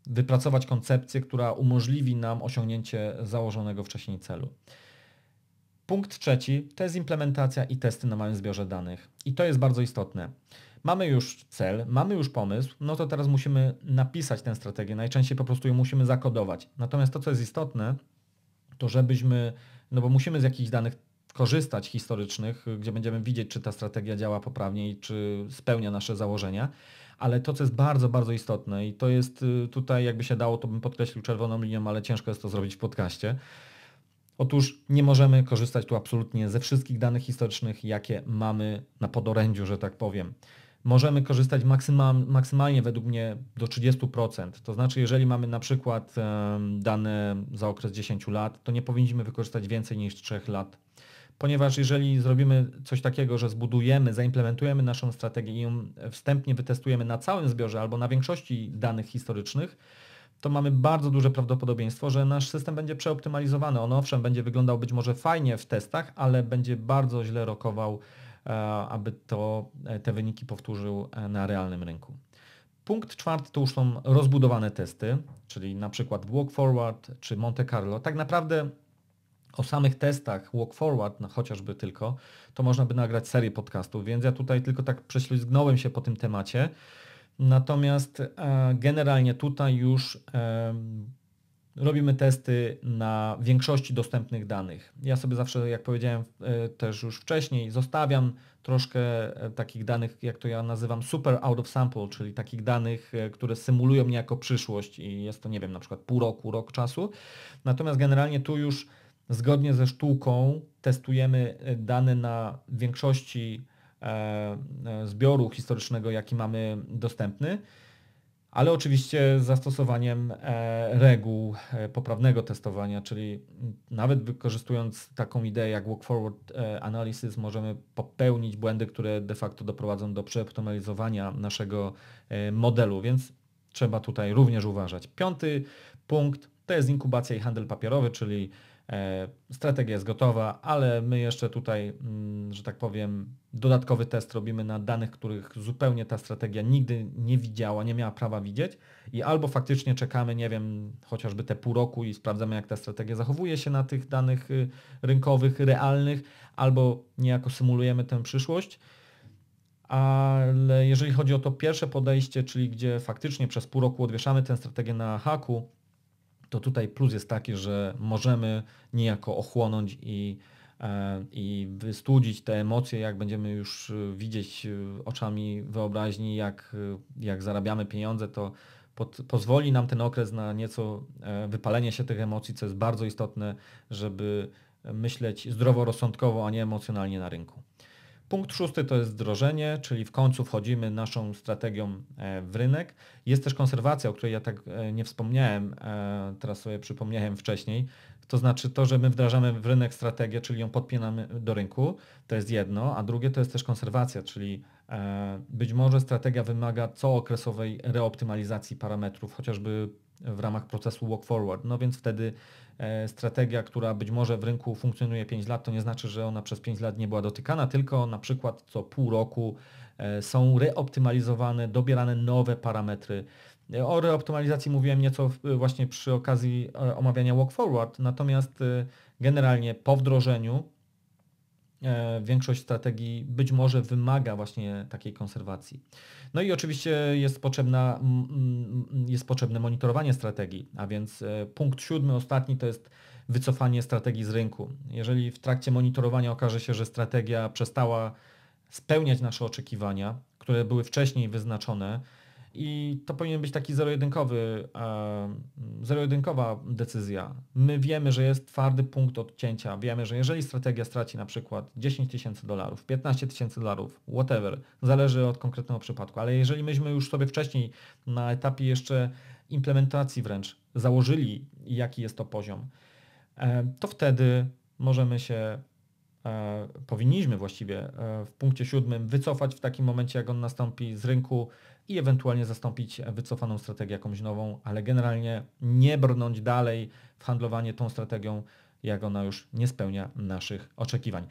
wypracować koncepcję, która umożliwi nam osiągnięcie założonego wcześniej celu. Punkt trzeci to jest implementacja i testy na małym zbiorze danych. I to jest bardzo istotne. Mamy już cel, mamy już pomysł, no to teraz musimy napisać tę strategię. Najczęściej po prostu ją musimy zakodować. Natomiast to, co jest istotne, to żebyśmy, no bo musimy z jakichś danych korzystać historycznych, gdzie będziemy widzieć, czy ta strategia działa poprawnie i czy spełnia nasze założenia. Ale to, co jest bardzo, bardzo istotne i to jest y, tutaj, jakby się dało, to bym podkreślił czerwoną linią, ale ciężko jest to zrobić w podcaście. Otóż nie możemy korzystać tu absolutnie ze wszystkich danych historycznych, jakie mamy na podorędziu, że tak powiem. Możemy korzystać maksymal, maksymalnie według mnie do 30%. To znaczy, jeżeli mamy na przykład dane za okres 10 lat, to nie powinniśmy wykorzystać więcej niż 3 lat ponieważ jeżeli zrobimy coś takiego, że zbudujemy, zaimplementujemy naszą strategię i ją wstępnie wytestujemy na całym zbiorze albo na większości danych historycznych, to mamy bardzo duże prawdopodobieństwo, że nasz system będzie przeoptymalizowany. On owszem będzie wyglądał być może fajnie w testach, ale będzie bardzo źle rokował, e, aby to, e, te wyniki powtórzył e, na realnym rynku. Punkt czwarty to już są rozbudowane testy, czyli na przykład Walk Forward czy Monte Carlo. Tak naprawdę o samych testach walk forward, no chociażby tylko, to można by nagrać serię podcastów, więc ja tutaj tylko tak prześlizgnąłem się po tym temacie. Natomiast e, generalnie tutaj już robimy testy na większości dostępnych danych. Ja sobie zawsze, jak powiedziałem e, też już wcześniej, zostawiam troszkę e, takich danych, jak to ja nazywam super out of sample, czyli takich danych, które symulują niejako przyszłość i jest to, nie wiem, na przykład pół roku, rok czasu. Natomiast generalnie tu już Zgodnie ze sztuką testujemy e, dane na większości e, e, zbioru historycznego, jaki mamy dostępny, ale oczywiście z zastosowaniem reguł poprawnego testowania, czyli nawet wykorzystując taką ideę jak walk-forward analysis, możemy popełnić błędy, które de facto doprowadzą do przeoptymalizowania naszego modelu, więc trzeba tutaj również uważać. Piąty punkt to jest inkubacja i handel papierowy, czyli E, strategia jest gotowa, ale my jeszcze tutaj, mm, że tak powiem, dodatkowy test robimy na danych, których zupełnie ta strategia nigdy nie widziała, nie miała prawa widzieć i albo faktycznie czekamy, nie wiem, chociażby te pół roku i sprawdzamy, jak ta strategia zachowuje się na tych danych y, rynkowych, realnych, albo niejako symulujemy tę przyszłość. Ale jeżeli chodzi o to pierwsze podejście, czyli gdzie faktycznie przez pół roku odwieszamy tę strategię na haku, to tutaj plus jest taki, że możemy niejako ochłonąć i, e, i wystudzić te emocje, jak będziemy już e, widzieć e, oczami wyobraźni, jak, jak zarabiamy pieniądze, to pod, pozwoli nam ten okres na nieco wypalenie się tych emocji, co jest bardzo istotne, żeby myśleć zdroworozsądkowo, a nie emocjonalnie na rynku. Punkt szósty to jest wdrożenie, czyli w końcu wchodzimy naszą strategią e, w rynek. Jest też konserwacja, o której ja tak e, nie wspomniałem, e, teraz sobie przypomniałem wcześniej. To znaczy to, że my wdrażamy w rynek strategię, czyli ją podpinamy do rynku, to jest jedno, a drugie to jest też konserwacja, czyli być może strategia wymaga cookresowej reoptymalizacji parametrów, chociażby w ramach procesu walk forward. No więc wtedy e, strategia, która być może w rynku funkcjonuje 5 lat, to nie znaczy, że ona przez 5 lat nie była dotykana, tylko na przykład co pół roku e, są reoptymalizowane, dobierane nowe parametry. E, o reoptymalizacji mówiłem nieco właśnie przy okazji omawiania walk forward, natomiast generalnie po wdrożeniu E, większość strategii być może wymaga właśnie takiej konserwacji. No i oczywiście jest, potrzebna, jest potrzebne monitorowanie strategii, a więc e, punkt siódmy, ostatni to jest wycofanie strategii z rynku. Jeżeli w trakcie monitorowania okaże się, że strategia przestała spełniać nasze oczekiwania, które były wcześniej wyznaczone, i to powinien być taki zero-jedynkowy, e, zero-jedynkowa decyzja. My wiemy, że jest twardy punkt odcięcia. Wiemy, że jeżeli strategia straci na przykład 10 tysięcy dolarów, 15 tysięcy dolarów, whatever, zależy od konkretnego przypadku, ale jeżeli myśmy już sobie wcześniej na etapie jeszcze implementacji wręcz założyli, jaki jest to poziom, e, to wtedy możemy się e, powinniśmy właściwie w punkcie siódmym wycofać w takim momencie, jak on nastąpi z rynku, i ewentualnie zastąpić wycofaną strategię jakąś nową, ale generalnie nie brnąć dalej w handlowanie tą strategią, jak ona już nie spełnia naszych oczekiwań.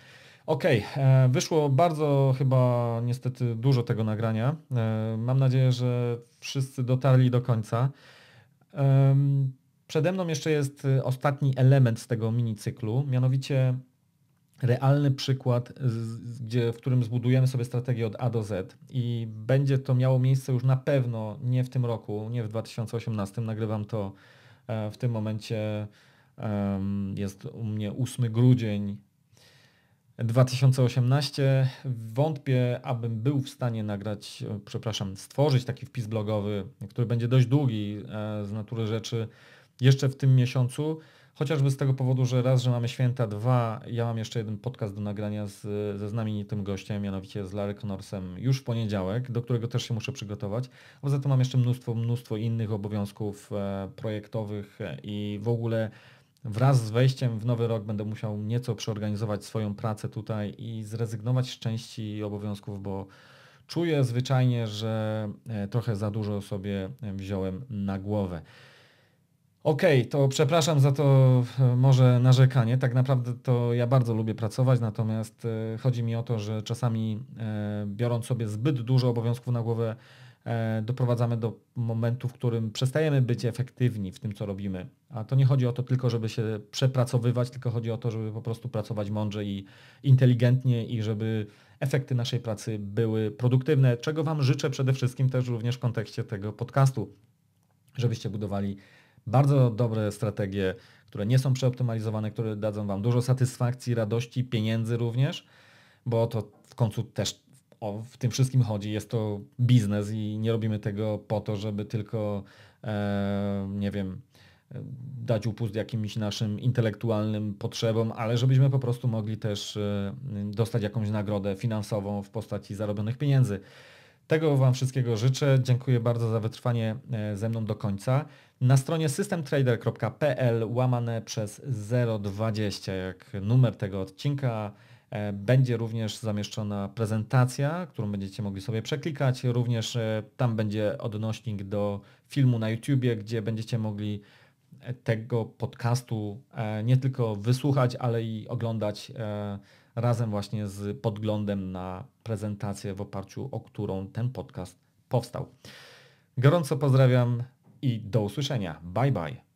OK, e, wyszło bardzo chyba niestety dużo tego nagrania. E, mam nadzieję, że wszyscy dotarli do końca. Przede mną jeszcze jest e, ostatni element z tego minicyklu, mianowicie realny przykład, gdzie, w którym zbudujemy sobie strategię od A do Z i będzie to miało miejsce już na pewno nie w tym roku, nie w 2018. Nagrywam to e, w tym momencie, jest u mnie 8 grudzień 2018. Wątpię, abym był w stanie nagrać, e, przepraszam, stworzyć taki wpis blogowy, który będzie dość długi e, z natury rzeczy jeszcze w tym miesiącu. Chociażby z tego powodu, że raz, że mamy święta, dwa, ja mam jeszcze jeden podcast do nagrania z, ze znamienitym gościem, mianowicie z Larry Knorsem już w poniedziałek, do którego też się muszę przygotować. Poza tym mam jeszcze mnóstwo, mnóstwo innych obowiązków e, projektowych e, i w ogóle wraz z wejściem w nowy rok będę musiał nieco przeorganizować swoją pracę tutaj i zrezygnować z części obowiązków, bo czuję zwyczajnie, że e, trochę za dużo sobie wziąłem na głowę. Okej, okay, to przepraszam za to e, może narzekanie. Tak naprawdę to ja bardzo lubię pracować, natomiast e, chodzi mi o to, że czasami e, biorąc sobie zbyt dużo obowiązków na głowę, doprowadzamy do momentu, w którym przestajemy być efektywni w tym, co robimy. A to nie chodzi o to tylko, żeby się przepracowywać, tylko chodzi o to, żeby po prostu pracować mądrze i inteligentnie i żeby efekty naszej pracy były produktywne, czego Wam życzę przede wszystkim też również w kontekście tego podcastu, żebyście budowali bardzo dobre strategie, które nie są przeoptymalizowane, które dadzą Wam dużo satysfakcji, radości, pieniędzy również, bo to w końcu też o, w tym wszystkim chodzi. Jest to biznes i nie robimy tego po to, żeby tylko, e, nie wiem, dać upust jakimś naszym intelektualnym potrzebom, ale żebyśmy po prostu mogli też e, dostać jakąś nagrodę finansową w postaci zarobionych pieniędzy. Tego Wam wszystkiego życzę. Dziękuję bardzo za wytrwanie e, ze mną do końca. Na stronie systemtrader.pl łamane przez 020 jak numer tego odcinka e, będzie również zamieszczona prezentacja, którą będziecie mogli sobie przeklikać. Również e, tam będzie odnośnik do filmu na YouTubie, gdzie będziecie mogli tego podcastu nie tylko wysłuchać, ale i oglądać razem właśnie z podglądem na prezentację, w oparciu o którą ten podcast powstał. Gorąco pozdrawiam i do usłyszenia. Bye bye.